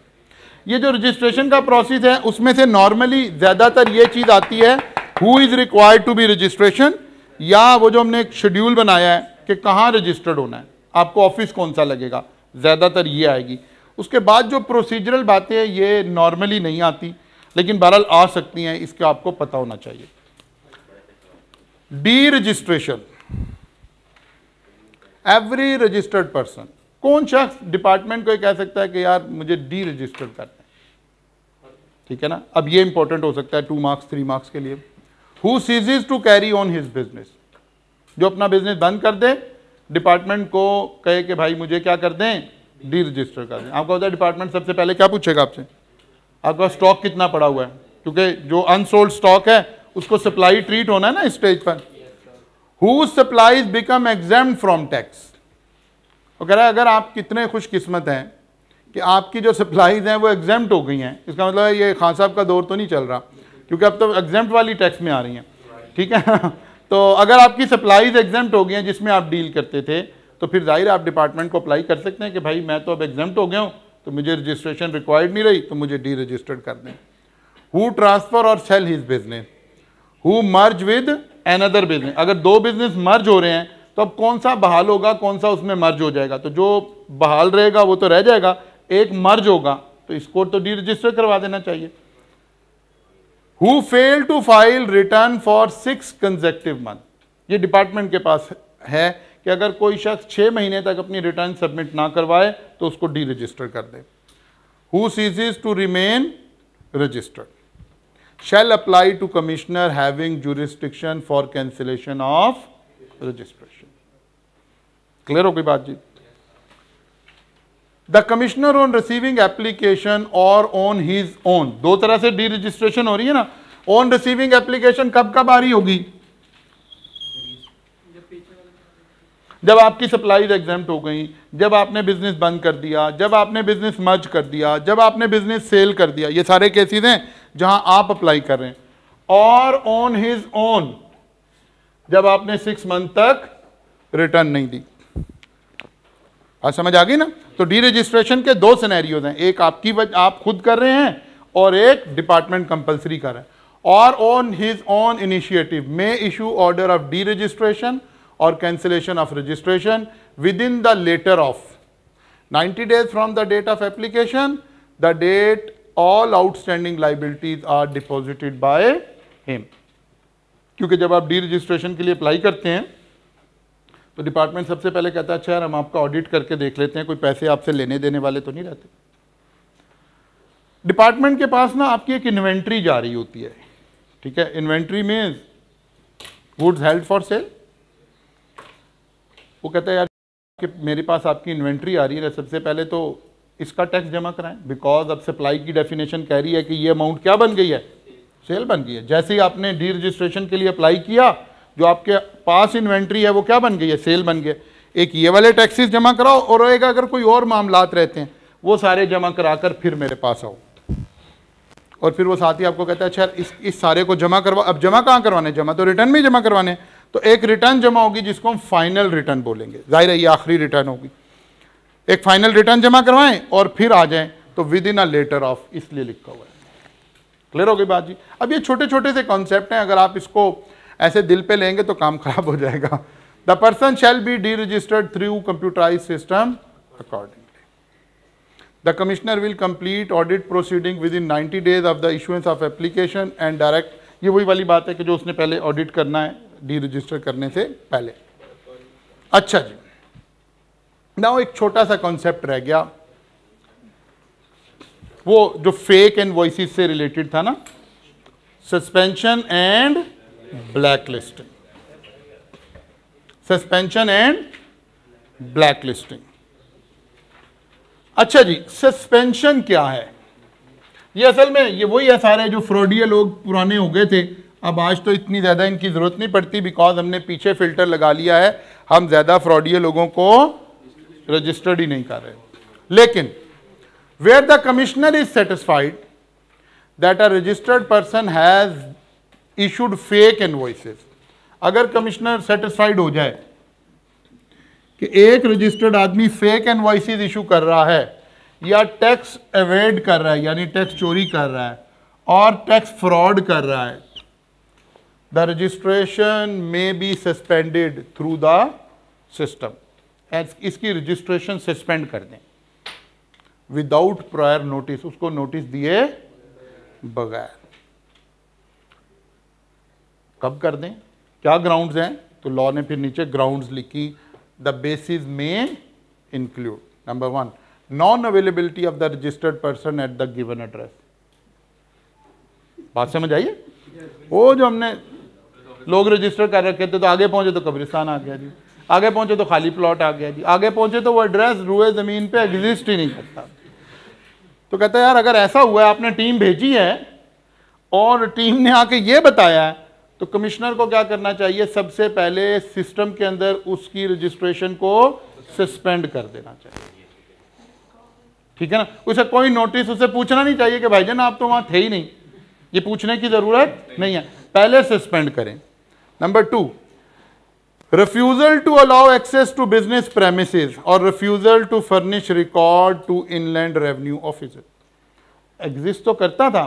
ये जो रजिस्ट्रेशन का प्रोसेस है उसमें से नॉर्मली ज़्यादातर ये चीज़ आती है who is required to be registration या वो जो हमने एक शेड्यूल बनाया है कि कहाँ रजिस्टर्ड होना है आपको ऑफिस कौन सा लगेगा ज़्यादातर ये आएगी उसके बाद जो प्रोसीजरल बातें ये नॉर्मली नहीं आती लेकिन बहरहाल आ सकती हैं इसका आपको पता होना चाहिए deregistration every registered person कौन शख्स डिपार्टमेंट को कह सकता है कि यार मुझे डी रजिस्टर्ड करना है ठीक है ना अब ये इंपॉर्टेंट हो सकता है टू मार्क्स थ्री मार्क्स के लिए who ceases to carry on his business जो अपना बिजनेस बंद कर दे डिपार्टमेंट को कहे कि भाई मुझे क्या कर दें डी रजिस्टर कर दें आपका होता है डिपार्टमेंट सबसे पहले क्या पूछेगा आपसे आपका स्टॉक कितना पड़ा हुआ है क्योंकि जो अनसोल्ड स्टॉक है उसको सप्लाई ट्रीट होना है ना स्टेज पर who supplies become exempt from tax वो कह रहा है अगर आप कितने खुशकिस्मत हैं कि आपकी जो सप्लाईज हैं वो एग्जाम हो गई हैं इसका मतलब है ये खान साहब का दौर तो नहीं चल रहा क्योंकि अब तो एग्जाम वाली टैक्स में आ रही हैं ठीक है तो अगर आपकी सप्लाईज एग्जाम हो गई हैं जिसमें आप डील करते थे तो फिर जाहिर आप डिपार्टमेंट को अप्लाई कर सकते हैं कि भाई मैं तो अब एग्जाम हो गया हूँ तो मुझे रजिस्ट्रेशन रिक्वायर्ड नहीं रही तो मुझे डी रजिस्टर्ड कर दें हु ट्रांसफ़र और sell his business who merge with another business अगर दो बिजनेस मर्ज हो रहे हैं तो अब कौन सा बहाल होगा कौन सा उसमें मर्ज हो जाएगा तो जो बहाल रहेगा वो तो रह जाएगा एक मर्ज होगा तो इसको तो डी रजिस्टर करवा देना चाहिए who fail to file return for six consecutive month ये डिपार्टमेंट के पास है कि अगर कोई शख्स छह महीने तक अपनी रिटर्न सबमिट ना करवाए तो उसको डी रजिस्टर कर दे who ceases to remain registered shall apply to commissioner having jurisdiction for cancellation of registration. Clear हो गई बात जी the commissioner on receiving application और ऑन हिज ओन दो तरह से डी रजिस्ट्रेशन हो रही है ना ऑन रिसीविंग एप्लीकेशन कब कब आ रही होगी जब आपकी सप्लाईज एग्जाम्प्ट हो गई जब आपने बिजनेस बंद कर दिया जब आपने बिजनेस मर्ज कर दिया जब आपने बिजनेस सेल कर दिया ये सारे केसेस हैं जहां आप अप्लाई कर रहे हैं और ऑन हिज ओन जब आपने सिक्स मंथ तक रिटर्न नहीं दी आज समझ आ गई ना तो डी रजिस्ट्रेशन के दो सिनेरियोज हैं एक आपकी आप खुद कर रहे हैं और एक डिपार्टमेंट कंपलसरी कर रहे हैं और on his own initiative may issue order of deregistration or cancellation of registration within the letter of 90 days from the date of application the date all outstanding liabilities are deposited by him क्योंकि जब आप D registration के लिए apply करते हैं तो department सबसे पहले कहता है अच्छा यार हम आपका ऑडिट करके देख लेते हैं कोई पैसे आपसे लेने देने वाले तो नहीं रहते डिपार्टमेंट के पास ना आपकी एक इन्वेंट्री जा रही होती है ठीक है inventory means goods held for sale वो कहता है यार कि मेरे पास आपकी इन्वेंट्री आ रही है सबसे पहले तो इसका टैक्स जमा कराएं बिकॉज अब सप्लाई की डेफिनेशन कह रही है कि ये अमाउंट क्या बन गई है सेल बन गई है जैसे ही आपने डी रजिस्ट्रेशन के लिए अप्लाई किया जो आपके पास इन्वेंट्री है वो क्या बन गई है सेल बन गया एक ये वाले टैक्सेस जमा कराओ और रहेगा अगर कोई और मामलात रहते हैं वो सारे जमा करा कर फिर मेरे पास आओ और फिर वो साथ ही आपको कहता है अच्छा इस इस सारे को जमा करवा अब जमा कहाँ करवाने जमा तो रिटर्न में जमा करवाने हैं तो एक रिटर्न जमा होगी जिसको हम फाइनल रिटर्न बोलेंगे जाहिर है ये आखिरी रिटर्न होगी एक फाइनल रिटर्न जमा करवाएं और फिर आ जाएं तो within a letter of इसलिए लिखा हुआ है क्लियर हो गई बात जी अब ये छोटे छोटे से कॉन्सेप्ट हैं अगर आप इसको ऐसे दिल पे लेंगे तो काम खराब हो जाएगा the person shall be deregistered through computerize system accordingly the commissioner will complete audit proceeding within ninety days of the issuance of application and direct ये वही वाली बात है कि जो उसने पहले ऑडिट करना है डी रजिस्टर करने से पहले अच्छा जी ना एक छोटा सा कॉन्सेप्ट रह गया वो जो फेक एंड वॉइसिस से रिलेटेड था ना suspension and blacklisting suspension and blacklisting अच्छा जी सस्पेंशन क्या है ये असल में ये वही है सारे जो फ्रॉडिया लोग पुराने हो गए थे अब आज तो इतनी ज़्यादा इनकी ज़रूरत नहीं पड़ती बिकॉज हमने पीछे फिल्टर लगा लिया है हम ज़्यादा फ्रॉडिय लोगों को रजिस्टर्ड ही नहीं कर रहे लेकिन where the commissioner is satisfied that a registered person has issued fake invoices अगर कमिश्नर सेटिस्फाइड हो जाए कि एक रजिस्टर्ड आदमी फेक इनवॉइसेस इशू कर रहा है या टैक्स अवेड कर रहा है यानी टैक्स चोरी कर रहा है और टैक्स फ्रॉड कर रहा है the registration may be suspended through the system. इसकी रजिस्ट्रेशन सस्पेंड कर दें विदाउट प्रायर नोटिस उसको नोटिस दिए बगैर कब कर दें क्या ग्राउंड्स हैं तो लॉ ने फिर नीचे ग्राउंड्स लिखी द बेसिस में include number one non availability of the registered person at the given address बात समझ आइए वो जो हमने लोग रजिस्टर कर रखे थे तो आगे पहुंचे तो कब्रिस्तान आ गया जी आगे पहुंचे तो खाली प्लॉट आ गया जी आगे पहुंचे तो वो एड्रेस रुए ज़मीन पे एग्जिस्ट ही नहीं करता तो कहता यार अगर ऐसा हुआ है आपने टीम भेजी है और टीम ने आके ये बताया है तो कमिश्नर को क्या करना चाहिए सबसे पहले सिस्टम के अंदर उसकी रजिस्ट्रेशन को सस्पेंड कर देना चाहिए ठीक है ना उसे कोई नोटिस उसे पूछना नहीं चाहिए कि भाईजान आप तो वहां थे ही नहीं ये पूछने की ज़रूरत नहीं है पहले सस्पेंड करें number two refusal to allow access to business premises और refusal to furnish record to inland revenue officer exist तो करता था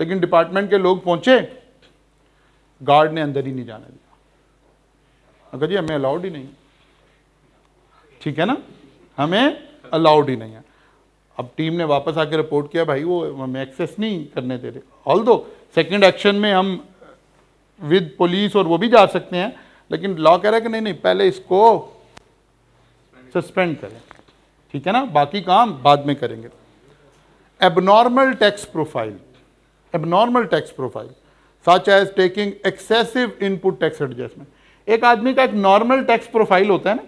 लेकिन डिपार्टमेंट के लोग पहुंचे गार्ड ने अंदर ही नहीं जाने दिया अगर जी हमें अलाउड ही नहीं ठीक है ना हमें अलाउड ही नहीं है अब टीम ने वापस आके रिपोर्ट किया भाई वो हमें एक्सेस नहीं करने दे रहे ऑल दो सेकेंड एक्शन में हम विद पुलिस और वो भी जा सकते हैं लेकिन लॉ कह रहा है कि नहीं नहीं पहले इसको सस्पेंड करें ठीक है ना बाकी काम बाद में करेंगे abnormal tax profile abnormal tax profile such as taking excessive input tax adjustment एक आदमी का एक नॉर्मल टैक्स प्रोफाइल होता है ना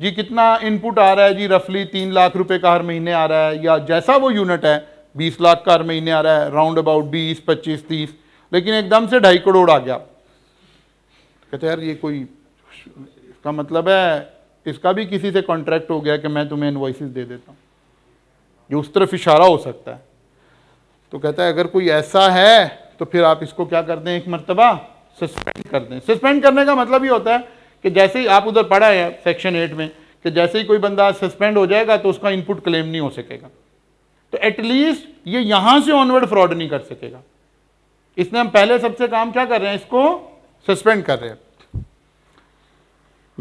जी कितना इनपुट आ रहा है जी रफली तीन लाख रुपए का हर महीने आ रहा है या जैसा वो यूनिट है बीस लाख का हर महीने आ रहा है राउंड अबाउट बीस पच्चीस तीस लेकिन एकदम से ढाई करोड़ आ गया कहते यार ये कोई इसका मतलब है इसका भी किसी से कॉन्ट्रैक्ट हो गया कि मैं तुम्हें इन्वाइसिस दे देता हूँ ये उस तरफ इशारा हो सकता है तो कहता है अगर कोई ऐसा है तो फिर आप इसको क्या कर दें एक मरतबा सस्पेंड कर दें सस्पेंड करने का मतलब ये होता है कि जैसे ही आप उधर पढ़ा है सेक्शन एट में कि जैसे ही कोई बंदा सस्पेंड हो जाएगा तो उसका इनपुट क्लेम नहीं हो सकेगा तो एटलीस्ट ये यहाँ से ऑनवर्ड फ्रॉड नहीं कर सकेगा इसलिए हम पहले सबसे काम क्या कर रहे हैं इसको सस्पेंड कर रहे हैं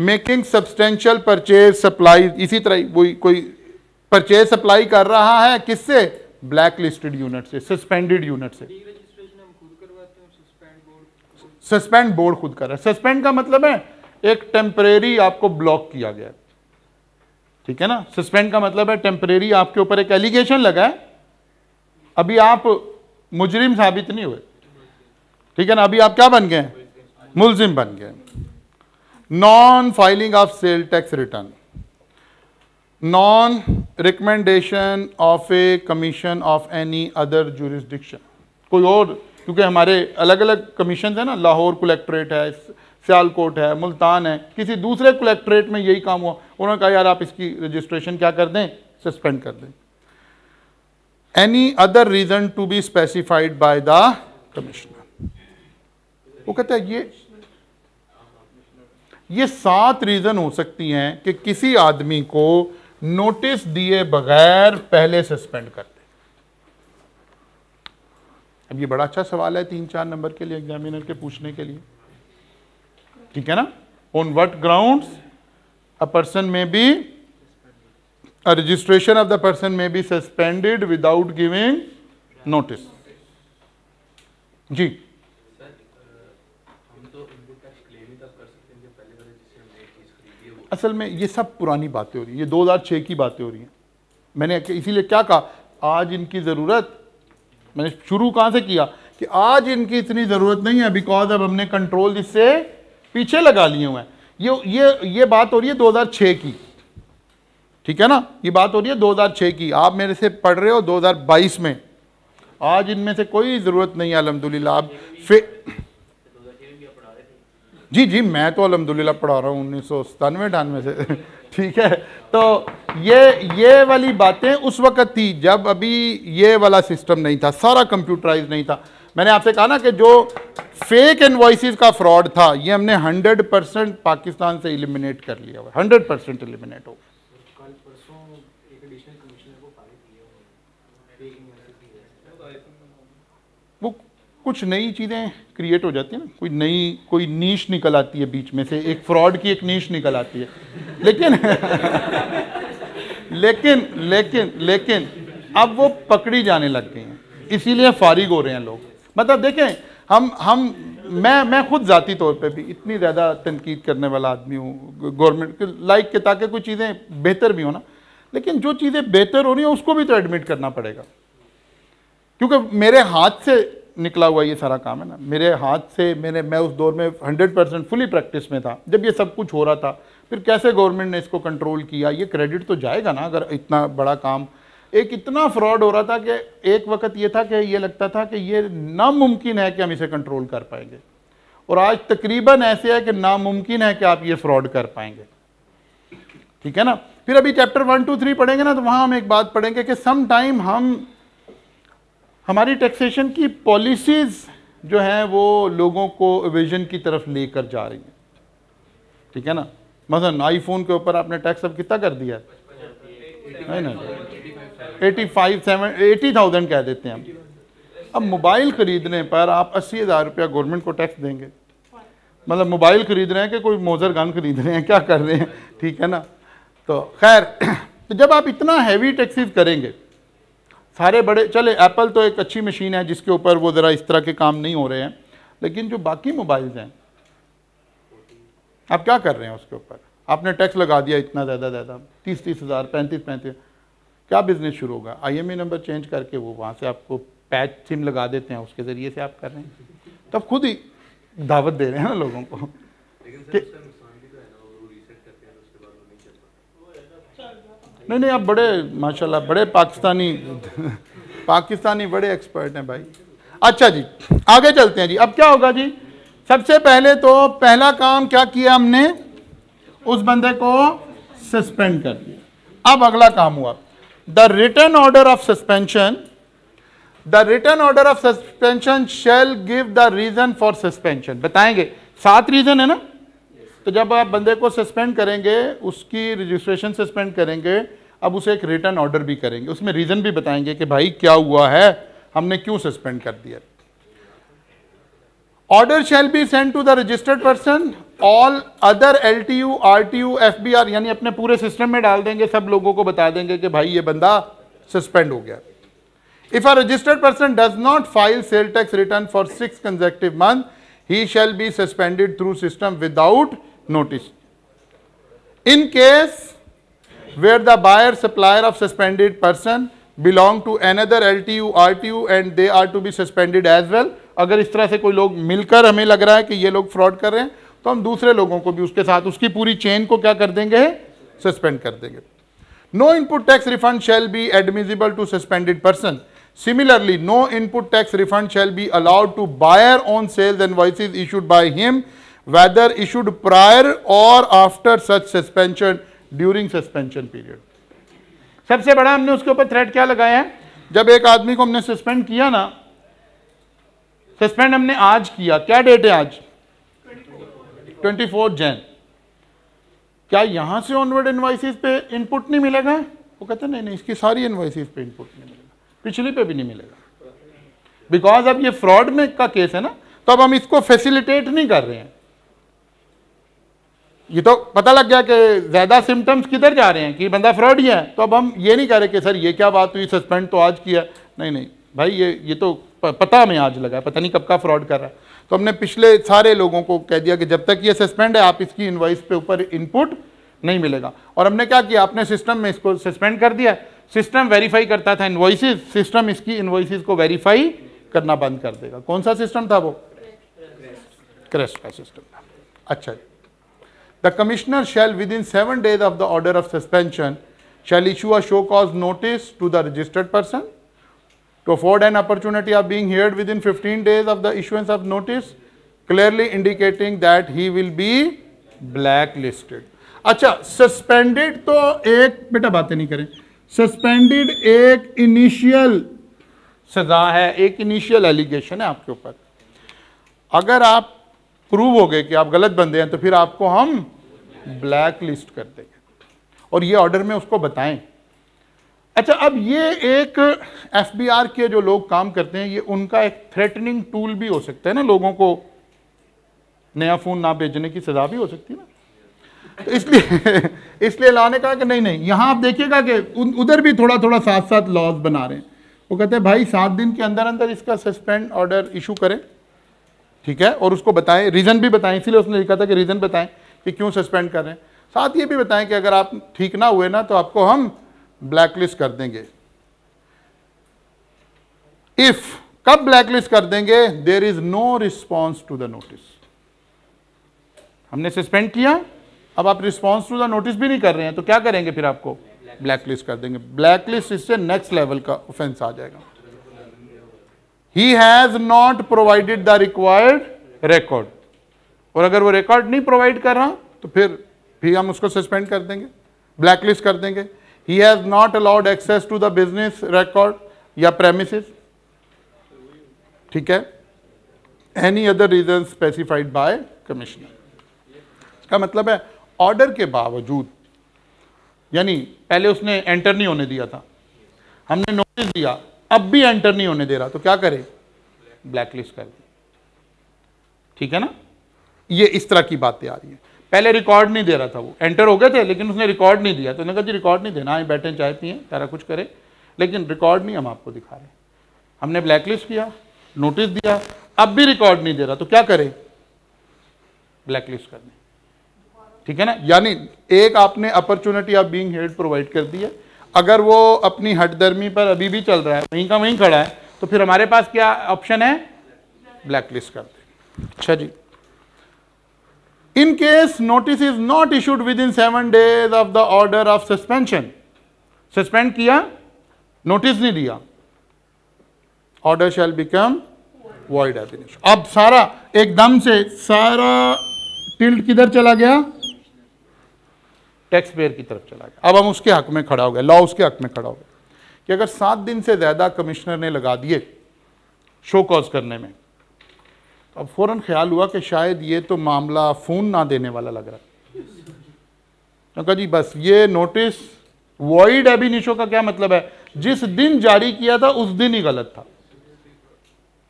मेकिंग सब्सटेंशियल परचेज सप्लाई इसी तरह कोई कोई परचेज सप्लाई कर रहा है किससे ब्लैक लिस्टेड यूनिट से सस्पेंडेड यूनिट से सस्पेंड बोर्ड खुद कर रहा है सस्पेंड का मतलब है एक टेम्परेरी आपको ब्लॉक किया गया ठीक है ना सस्पेंड का मतलब है टेम्परेरी आपके ऊपर एक एलिगेशन लगा है अभी आप मुजरिम साबित नहीं हुए ठीक है ना अभी आप क्या बन गए मुलजिम बन गए non filing of sale tax return non recommendation of a commission of any other jurisdiction कोई और क्योंकि हमारे अलग अलग कमीशन है ना लाहौर कलेक्ट्रेट है सियालकोट है मुल्तान है किसी दूसरे कलेक्ट्रेट में यही काम हुआ उन्होंने कहा यार आप इसकी रजिस्ट्रेशन क्या कर दें सस्पेंड कर दें any other reason to be specified by the commission वो कहता है ये ये सात रीज़न हो सकती हैं कि किसी आदमी को नोटिस दिए बगैर पहले सस्पेंड कर दे अब ये बड़ा अच्छा सवाल है तीन चार नंबर के लिए एग्जामिनर के पूछने के लिए ठीक है ना on what ground a person may be registration of the person may be suspended without giving notice जी असल में ये सब पुरानी बातें हो रही हैं ये 2006 की बातें हो रही हैं मैंने इसीलिए क्या कहा आज इनकी ज़रूरत मैंने शुरू कहाँ से किया कि आज इनकी इतनी ज़रूरत नहीं है बिकॉज अब हमने कंट्रोल इससे पीछे लगा लिए हुए हैं ये ये ये बात हो रही है छः की ठीक है ना ये बात हो रही है छः की आप मेरे से पढ़ रहे हो बाईस में आज इनमें से कोई ज़रूरत नहीं है अलहमदिल्ला आप फिर जी जी मैं तो अलहमदिल्ला पढ़ा रहा हूँ उन्नीस सौ सतानवे अठानवे से ठीक है तो ये ये वाली बातें उस वक़्त थी जब अभी ये वाला सिस्टम नहीं था सारा कंप्यूटराइज नहीं था मैंने आपसे कहा ना कि जो फेक इन्वाइसिस का फ्रॉड था ये हमने 100 परसेंट पाकिस्तान से एलिमिनेट कर लिया हुआ 100 परसेंट एलिमिनेट हो गया कुछ नई चीज़ें क्रिएट हो जाती है ना कोई नई कोई नीच निकल आती है बीच में से एक फ्रॉड की एक नीच निकल आती है लेकिन लेकिन लेकिन लेकिन अब वो पकड़ी जाने लग गई हैं इसीलिए फारिग हो रहे हैं लोग मतलब देखें हम हम मैं मैं खुद ज़ाती तौर पे भी इतनी ज़्यादा तनकीद करने वाला आदमी हूँ गवर्नमेंट के लाइक के ताकि कुछ चीज़ें बेहतर भी हो ना लेकिन जो चीज़ें बेहतर हो रही हैं उसको भी तो एडमिट करना पड़ेगा क्योंकि मेरे हाथ से निकला हुआ ये सारा काम है ना मेरे हाथ से मैंने मैं उस दौर में 100 परसेंट फुली प्रैक्टिस में था जब ये सब कुछ हो रहा था फिर कैसे गवर्नमेंट ने इसको कंट्रोल किया ये क्रेडिट तो जाएगा ना अगर इतना बड़ा काम एक इतना फ्रॉड हो रहा था कि एक वक्त ये था कि ये लगता था कि ये नामुमकिन है कि हम इसे कंट्रोल कर पाएंगे और आज तकरीबन ऐसे है कि नामुमकिन है कि आप ये फ्रॉड कर पाएंगे ठीक है ना फिर अभी चैप्टर वन टू थ्री पढ़ेंगे ना तो वहाँ हम एक बात पढ़ेंगे कि सम टाइम हम हमारी टैक्सेशन की पॉलिसीज़ जो हैं वो लोगों को विजन की तरफ लेकर जा रही हैं ठीक है ना मसलन आईफोन के ऊपर आपने टैक्स अब कितना कर दिया है ना eighty five seven eighty thousand कह देते हैं हम अब मोबाइल ख़रीदने पर आप अस्सी हज़ार रुपया गवर्नमेंट को टैक्स देंगे मतलब मोबाइल ख़रीद रहे हैं कि कोई मोज़र गन ख़रीद रहे हैं क्या कर रहे हैं ठीक है ना तो खैर तो जब आप इतना हैवी टैक्सीज करेंगे सारे बड़े चले एप्पल तो एक अच्छी मशीन है जिसके ऊपर वो ज़रा इस तरह के काम नहीं हो रहे हैं लेकिन जो बाकी मोबाइल्स हैं आप क्या कर रहे हैं उसके ऊपर आपने टैक्स लगा दिया इतना ज़्यादा ज़्यादा तीस तीस हज़ार पैंतीस पैंतीस क्या बिज़नेस शुरू होगा आईएमई नंबर चेंज करके वो वहाँ से आपको पैच सिम लगा देते हैं उसके ज़रिए से आप कर रहे हैं तब तो खुद ही दावत दे रहे हैं ना लोगों को कि नहीं नहीं आप बड़े माशाल्लाह बड़े पाकिस्तानी पाकिस्तानी बड़े एक्सपर्ट हैं भाई अच्छा जी आगे चलते हैं जी अब क्या होगा जी सबसे पहले तो पहला काम क्या किया हमने उस बंदे को सस्पेंड कर दिया अब अगला काम हुआ the return order of suspension the return order of suspension shall give the reason for suspension बताएंगे सात रीजन है ना तो जब आप बंदे को सस्पेंड करेंगे उसकी रजिस्ट्रेशन सस्पेंड करेंगे अब उसे एक रिटर्न ऑर्डर भी करेंगे उसमें रीज़न भी बताएंगे कि भाई क्या हुआ है हमने क्यों सस्पेंड कर दिया order shall be send to the registered person all other L T U R T U F B R यानी अपने पूरे सिस्टम में डाल देंगे सब लोगों को बता देंगे कि भाई ये बंदा सस्पेंड हो गया if a registered person does not file sale tax return for six consecutive month he shall be suspended through system without notice. In case where the buyer supplier of suspended person belong to another LTU, RTU and they are to be suspended as well. अगर इस तरह से कोई लोग मिलकर हमें लग रहा है कि ये लोग फ्रॉड कर रहे हैं तो हम दूसरे लोगों को भी उसके साथ उसकी पूरी चेन को क्या कर देंगे सस्पेंड कर देंगे no input tax refund shall be admissible to suspended person similarly no input tax refund shall be allowed to buyer on sales invoices issued by him whether issued prior or after such suspension during suspension period. सबसे बड़ा हमने उसके ऊपर thread क्या लगाया है जब एक आदमी को हमने सस्पेंड किया ना सस्पेंड हमने आज किया क्या डेट है आज 24 जैन क्या यहां से ऑनवर्ड इनवाइसिस पे इनपुट नहीं मिलेगा वो कहते नहीं नहीं इसकी सारी इनवाइसिस पे इनपुट नहीं मिलेगा पिछली पे भी नहीं मिलेगा बिकॉज अब ये फ्रॉड में का केस है ना तो अब हम इसको फैसिलिटेट नहीं कर रहे हैं ये तो पता लग गया कि ज़्यादा सिम्टम्स किधर जा रहे हैं कि बंदा फ्रॉड ही है तो अब हम ये नहीं कह रहे कि सर ये क्या बात हुई सस्पेंड तो आज किया नहीं नहीं भाई ये ये तो पता हमें आज लगा पता नहीं कब का फ्रॉड कर रहा है तो हमने पिछले सारे लोगों को कह दिया कि जब तक ये सस्पेंड है आप इसकी इन्वाइस पे ऊपर इनपुट नहीं मिलेगा और हमने क्या किया आपने सिस्टम में इसको सस्पेंड कर दिया सिस्टम वेरीफाई करता था इन्वाइसिस सिस्टम इसकी इन्वाइसिस को वेरीफाई करना बंद कर देगा कौन सा सिस्टम था वो क्रैश का सिस्टम था अच्छा the commissioner shall within 7 days of the order of suspension shall issue a show cause notice to the registered person to afford an opportunity of being heard within 15 days of the issuance of notice clearly indicating that he will be blacklisted acha suspended to ek beta बातें nahi kare suspended ek initial saza hai ek initial allegation hai aapke upar agar aap prove हो गए कि आप गलत बंदे हैं तो फिर आपको हम ब्लैक लिस्ट कर देंगे और ये ऑर्डर में उसको बताएं अच्छा अब ये एक एफ के जो लोग काम करते हैं ये उनका एक थ्रेटनिंग टूल भी हो सकता है ना लोगों को नया फ़ोन ना भेजने की सज़ा भी हो सकती है ना तो इसलिए इसलिए लाने कहा कि नहीं नहीं यहाँ आप देखिएगा कि उधर भी थोड़ा थोड़ा साथ साथ लॉज बना रहे हैं वो कहते हैं भाई सात दिन के अंदर अंदर इसका सस्पेंड ऑर्डर इशू करें ठीक है और उसको बताएं रीज़न भी बताएं इसीलिए उसने लिखा था कि रीज़न बताएं कि क्यों सस्पेंड कर रहे हैं साथ ये भी बताएं कि अगर आप ठीक ना हुए ना तो आपको हम ब्लैकलिस्ट कर देंगे इफ कब ब्लैकलिस्ट कर देंगे there is no response to the notice हमने सस्पेंड किया अब आप रिस्पॉन्स टू द नोटिस भी नहीं कर रहे हैं तो क्या करेंगे फिर आपको ब्लैकलिस्ट कर देंगे ब्लैकलिस्ट इससे नेक्स्ट लेवल का ऑफेंस आ जाएगा he has not provided the required record और अगर वो रिकॉर्ड नहीं प्रोवाइड कर रहा तो फिर भी हम उसको सस्पेंड कर देंगे ब्लैकलिस्ट कर देंगे he has not allowed access to the business record या premises ठीक है any other reason specified by commissioner इसका मतलब है ऑर्डर के बावजूद यानी पहले उसने एंटर नहीं होने दिया था हमने नोटिस दिया अब भी एंटर नहीं होने दे रहा तो क्या करे ब्लैकलिस्ट कर दी ठीक है ना ये इस तरह की बातें आ रही है पहले रिकॉर्ड नहीं दे रहा था वो एंटर हो गए थे लेकिन उसने रिकॉर्ड नहीं दिया तो उन्होंने कहा जी रिकॉर्ड नहीं देना आए बैठे चाय पिए सारा कुछ करें लेकिन रिकॉर्ड नहीं हम आपको दिखा रहे हमने ब्लैकलिस्ट किया नोटिस दिया अब भी रिकॉर्ड नहीं दे रहा तो क्या करें ब्लैकलिस्ट कर दें ठीक है ना यानी एक आपने opportunity of being heard provide कर दी है अगर वो अपनी हटदर्मी पर अभी भी चल रहा है वहीं का वहीं खड़ा है तो फिर हमारे पास क्या ऑप्शन है ब्लैक लिस्ट कर दे अच्छा जी in case notice is not issued within seven days of the order of suspension suspend किया नोटिस नहीं दिया ऑर्डर शैल बिकम वॉइड अब सारा एकदम से सारा टिल्ट किधर चला गया टैक्स पेयर की तरफ चला गया अब हम उसके हक में खड़ा हो गया लॉ उसके हक में खड़ा हो गया कि अगर सात दिन से ज़्यादा कमिश्नर ने लगा दिए शो कॉज करने में तो अब फौरन ख्याल हुआ कि शायद ये तो मामला फ़ोन ना देने वाला लग रहा है तो कहा जी बस ये नोटिस वॉइड भी निशो का क्या मतलब है जिस दिन जारी किया था उस दिन ही गलत था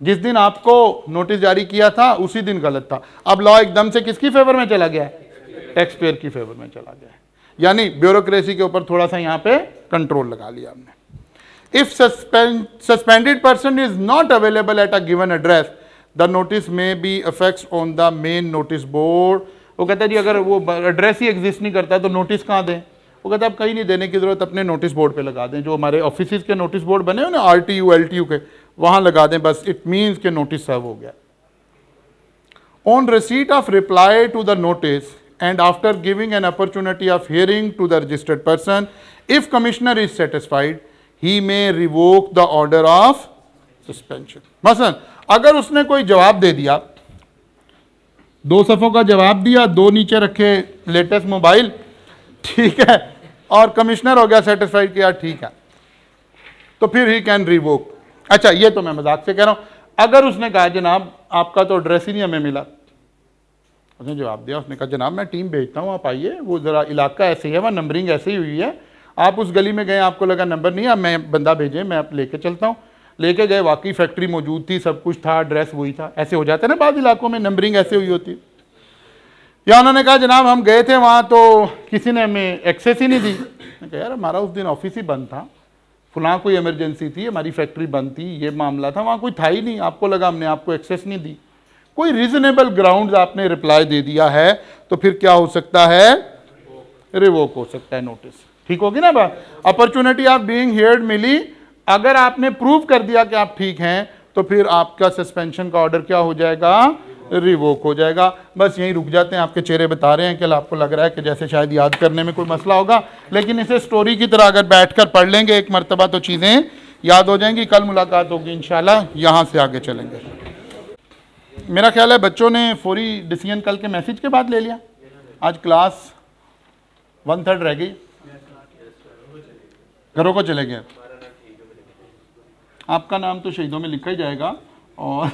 जिस दिन आपको नोटिस जारी किया था उसी दिन गलत था अब लॉ एकदम से किसकी फेवर में चला गया है टैक्स पेयर की फेवर में चला गया है यानी ब्यूरोक्रेसी के ऊपर थोड़ा सा यहाँ पे कंट्रोल लगा लिया हमने if suspended person is not available at a given address the notice may be affixed on the main notice board वो कहता है जी अगर वो एड्रेस ही एग्जिस्ट नहीं करता तो नोटिस कहाँ दें वो कहता है आप कहीं नहीं देने की ज़रूरत अपने नोटिस बोर्ड पे लगा दें जो हमारे ऑफिस के नोटिस बोर्ड बने हो ना R T U L T U के वहाँ लगा दें बस इट मीन्स के नोटिस सर्व हो गया on receipt of reply to the notice and after giving an opportunity of hearing to the registered person, if commissioner is satisfied, he may revoke the order of suspension. मसलन अगर उसने कोई जवाब दे दिया दो सफ़ों का जवाब दिया दो नीचे रखे लेटेस्ट मोबाइल ठीक है और कमिश्नर हो गया सेटिस्फाइड किया ठीक है तो फिर ही कैन रिवोक अच्छा ये तो मैं मजाक से कह रहा हूँ अगर उसने कहा जनाब आपका तो एड्रेस ही नहीं हमें मिला उसने जवाब दिया उसने कहा जनाब मैं टीम भेजता हूँ आप आइए वो ज़रा इलाका ऐसे ही है वहाँ नंबरिंग ऐसे ही हुई है आप उस गली में गए आपको लगा नंबर नहीं आप मैं बंदा भेजें मैं आप लेके चलता हूँ लेके गए वाकई फैक्ट्री मौजूद थी सब कुछ था एड्रेस वही था ऐसे हो जाता है ना बाद इलाकों में नंबरिंग ऐसे हुई होती या उन्होंने कहा जनाब हम गए थे वहाँ तो किसी ने हमें एक्सेस ही नहीं दी मैंने कहा यार हमारा उस दिन ऑफिस ही बंद था फलां कोई इमरजेंसी थी हमारी फैक्ट्री बंद थी ये मामला था वहाँ कोई था ही नहीं आपको लगा हमने आपको एक्सेस नहीं दी कोई रीजनेबल ग्राउंड आपने रिप्लाई दे दिया है तो फिर क्या हो सकता है रिवोक हो सकता है नोटिस ठीक होगी ना बात अपॉर्चुनिटी ऑफ बींग हेयर मिली अगर आपने प्रूव कर दिया कि आप ठीक हैं तो फिर आपका सस्पेंशन का ऑर्डर क्या हो जाएगा रिवोक हो जाएगा बस यहीं रुक जाते हैं आपके चेहरे बता रहे हैं कि आपको लग रहा है कि जैसे शायद याद करने में कोई मसला होगा लेकिन इसे स्टोरी की तरह अगर बैठ कर पढ़ लेंगे एक मरतबा तो चीज़ें याद हो जाएंगी कल मुलाकात होगी इन यहाँ से आगे चलेंगे मेरा ख्याल है बच्चों ने फौरी डिसीजन कल के मैसेज के बाद ले लिया आज क्लास वन थर्ड रह गई घरों को चले गए आपका नाम तो शहीदों में लिखा ही जाएगा और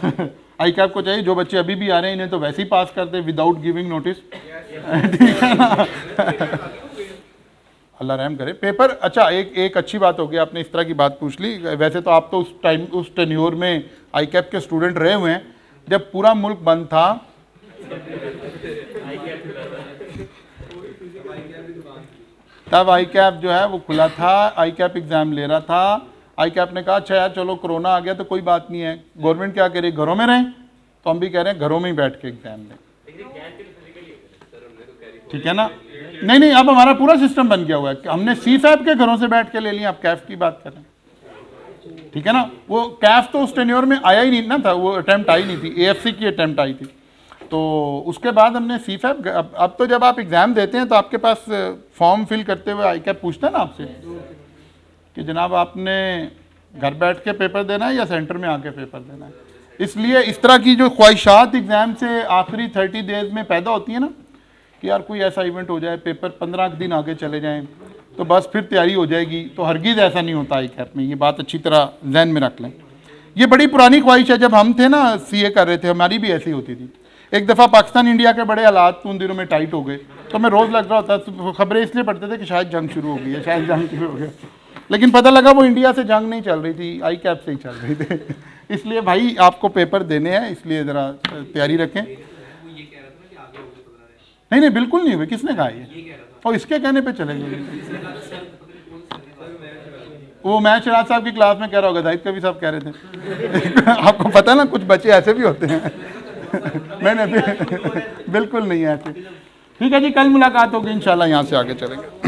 आई कैप को चाहिए जो बच्चे अभी भी आ रहे हैं इन्हें तो वैसे ही पास करते विदाउट गिविंग नोटिस ठीक है ना अल्लाह रहम करे पेपर अच्छा एक एक अच्छी बात होगी आपने इस तरह की बात पूछ ली वैसे तो आप तो उस टाइम उस टेन्योर में आई कैप के स्टूडेंट रहे हुए हैं जब पूरा मुल्क बंद था तब आई कैप जो है वो खुला था आई कैप एग्ज़ाम ले रहा था आई कैप ने कहा अच्छा यार चलो कोरोना आ गया तो कोई बात नहीं है गवर्नमेंट क्या करे घरों में रहें तो हम भी कह रहे हैं घरों में ही बैठ के एग्ज़ाम दें ठीक है ना नहीं नहीं अब हमारा पूरा सिस्टम बन गया हुआ है हमने सी फैप के घरों से बैठ के ले लिया आप कैफ की बात करें ठीक है ना वो कैफ तो उस टेन्योर में आया ही नहीं ना था वो अटैम्प्ट आई नहीं थी सी की अटैम्प्ट आई थी तो उसके बाद हमने सी फैप अब, अब तो जब आप एग्ज़ाम देते हैं तो आपके पास फॉर्म फिल करते हुए आई कैप पूछता हैं ना आपसे कि जनाब आपने घर बैठ के पेपर देना है या सेंटर में आके पेपर देना है इसलिए इस तरह की जो ख्वाहिशात एग्ज़ाम से आखिरी थर्टी डेज में पैदा होती है ना कि यार कोई ऐसा इवेंट हो जाए पेपर पंद्रह दिन आगे चले जाएँ तो बस फिर तैयारी हो जाएगी तो हरगिज़ ऐसा नहीं होता आई कैप में ये बात अच्छी तरह जहन में रख लें ये बड़ी पुरानी ख्वाहिश है जब हम थे ना सी कर रहे थे हमारी भी ऐसी होती थी एक दफ़ा पाकिस्तान इंडिया के बड़े हालात तो उन दिनों में टाइट हो गए तो मैं रोज़ लग रहा होता तो खबरें इसलिए पढ़ते थे कि शायद जंग शुरू हो गई है शायद जंग शुरू हो गया लेकिन पता लगा वो इंडिया से जंग नहीं चल रही थी आई कैप से ही चल रही थी इसलिए भाई आपको पेपर देने हैं इसलिए ज़रा तैयारी रखें नहीं नहीं बिल्कुल नहीं हुई किसने कहा ये और इसके कहने पे चले गए वो मैं शराज साहब की क्लास में कह रहा होगा जाहिद कभी साहब कह रहे थे आपको पता ना कुछ बच्चे ऐसे भी होते हैं मैंने भी बिल्कुल नहीं ऐसे ठीक है जी कल मुलाकात होगी इंशाल्लाह यहाँ से आगे चलेंगे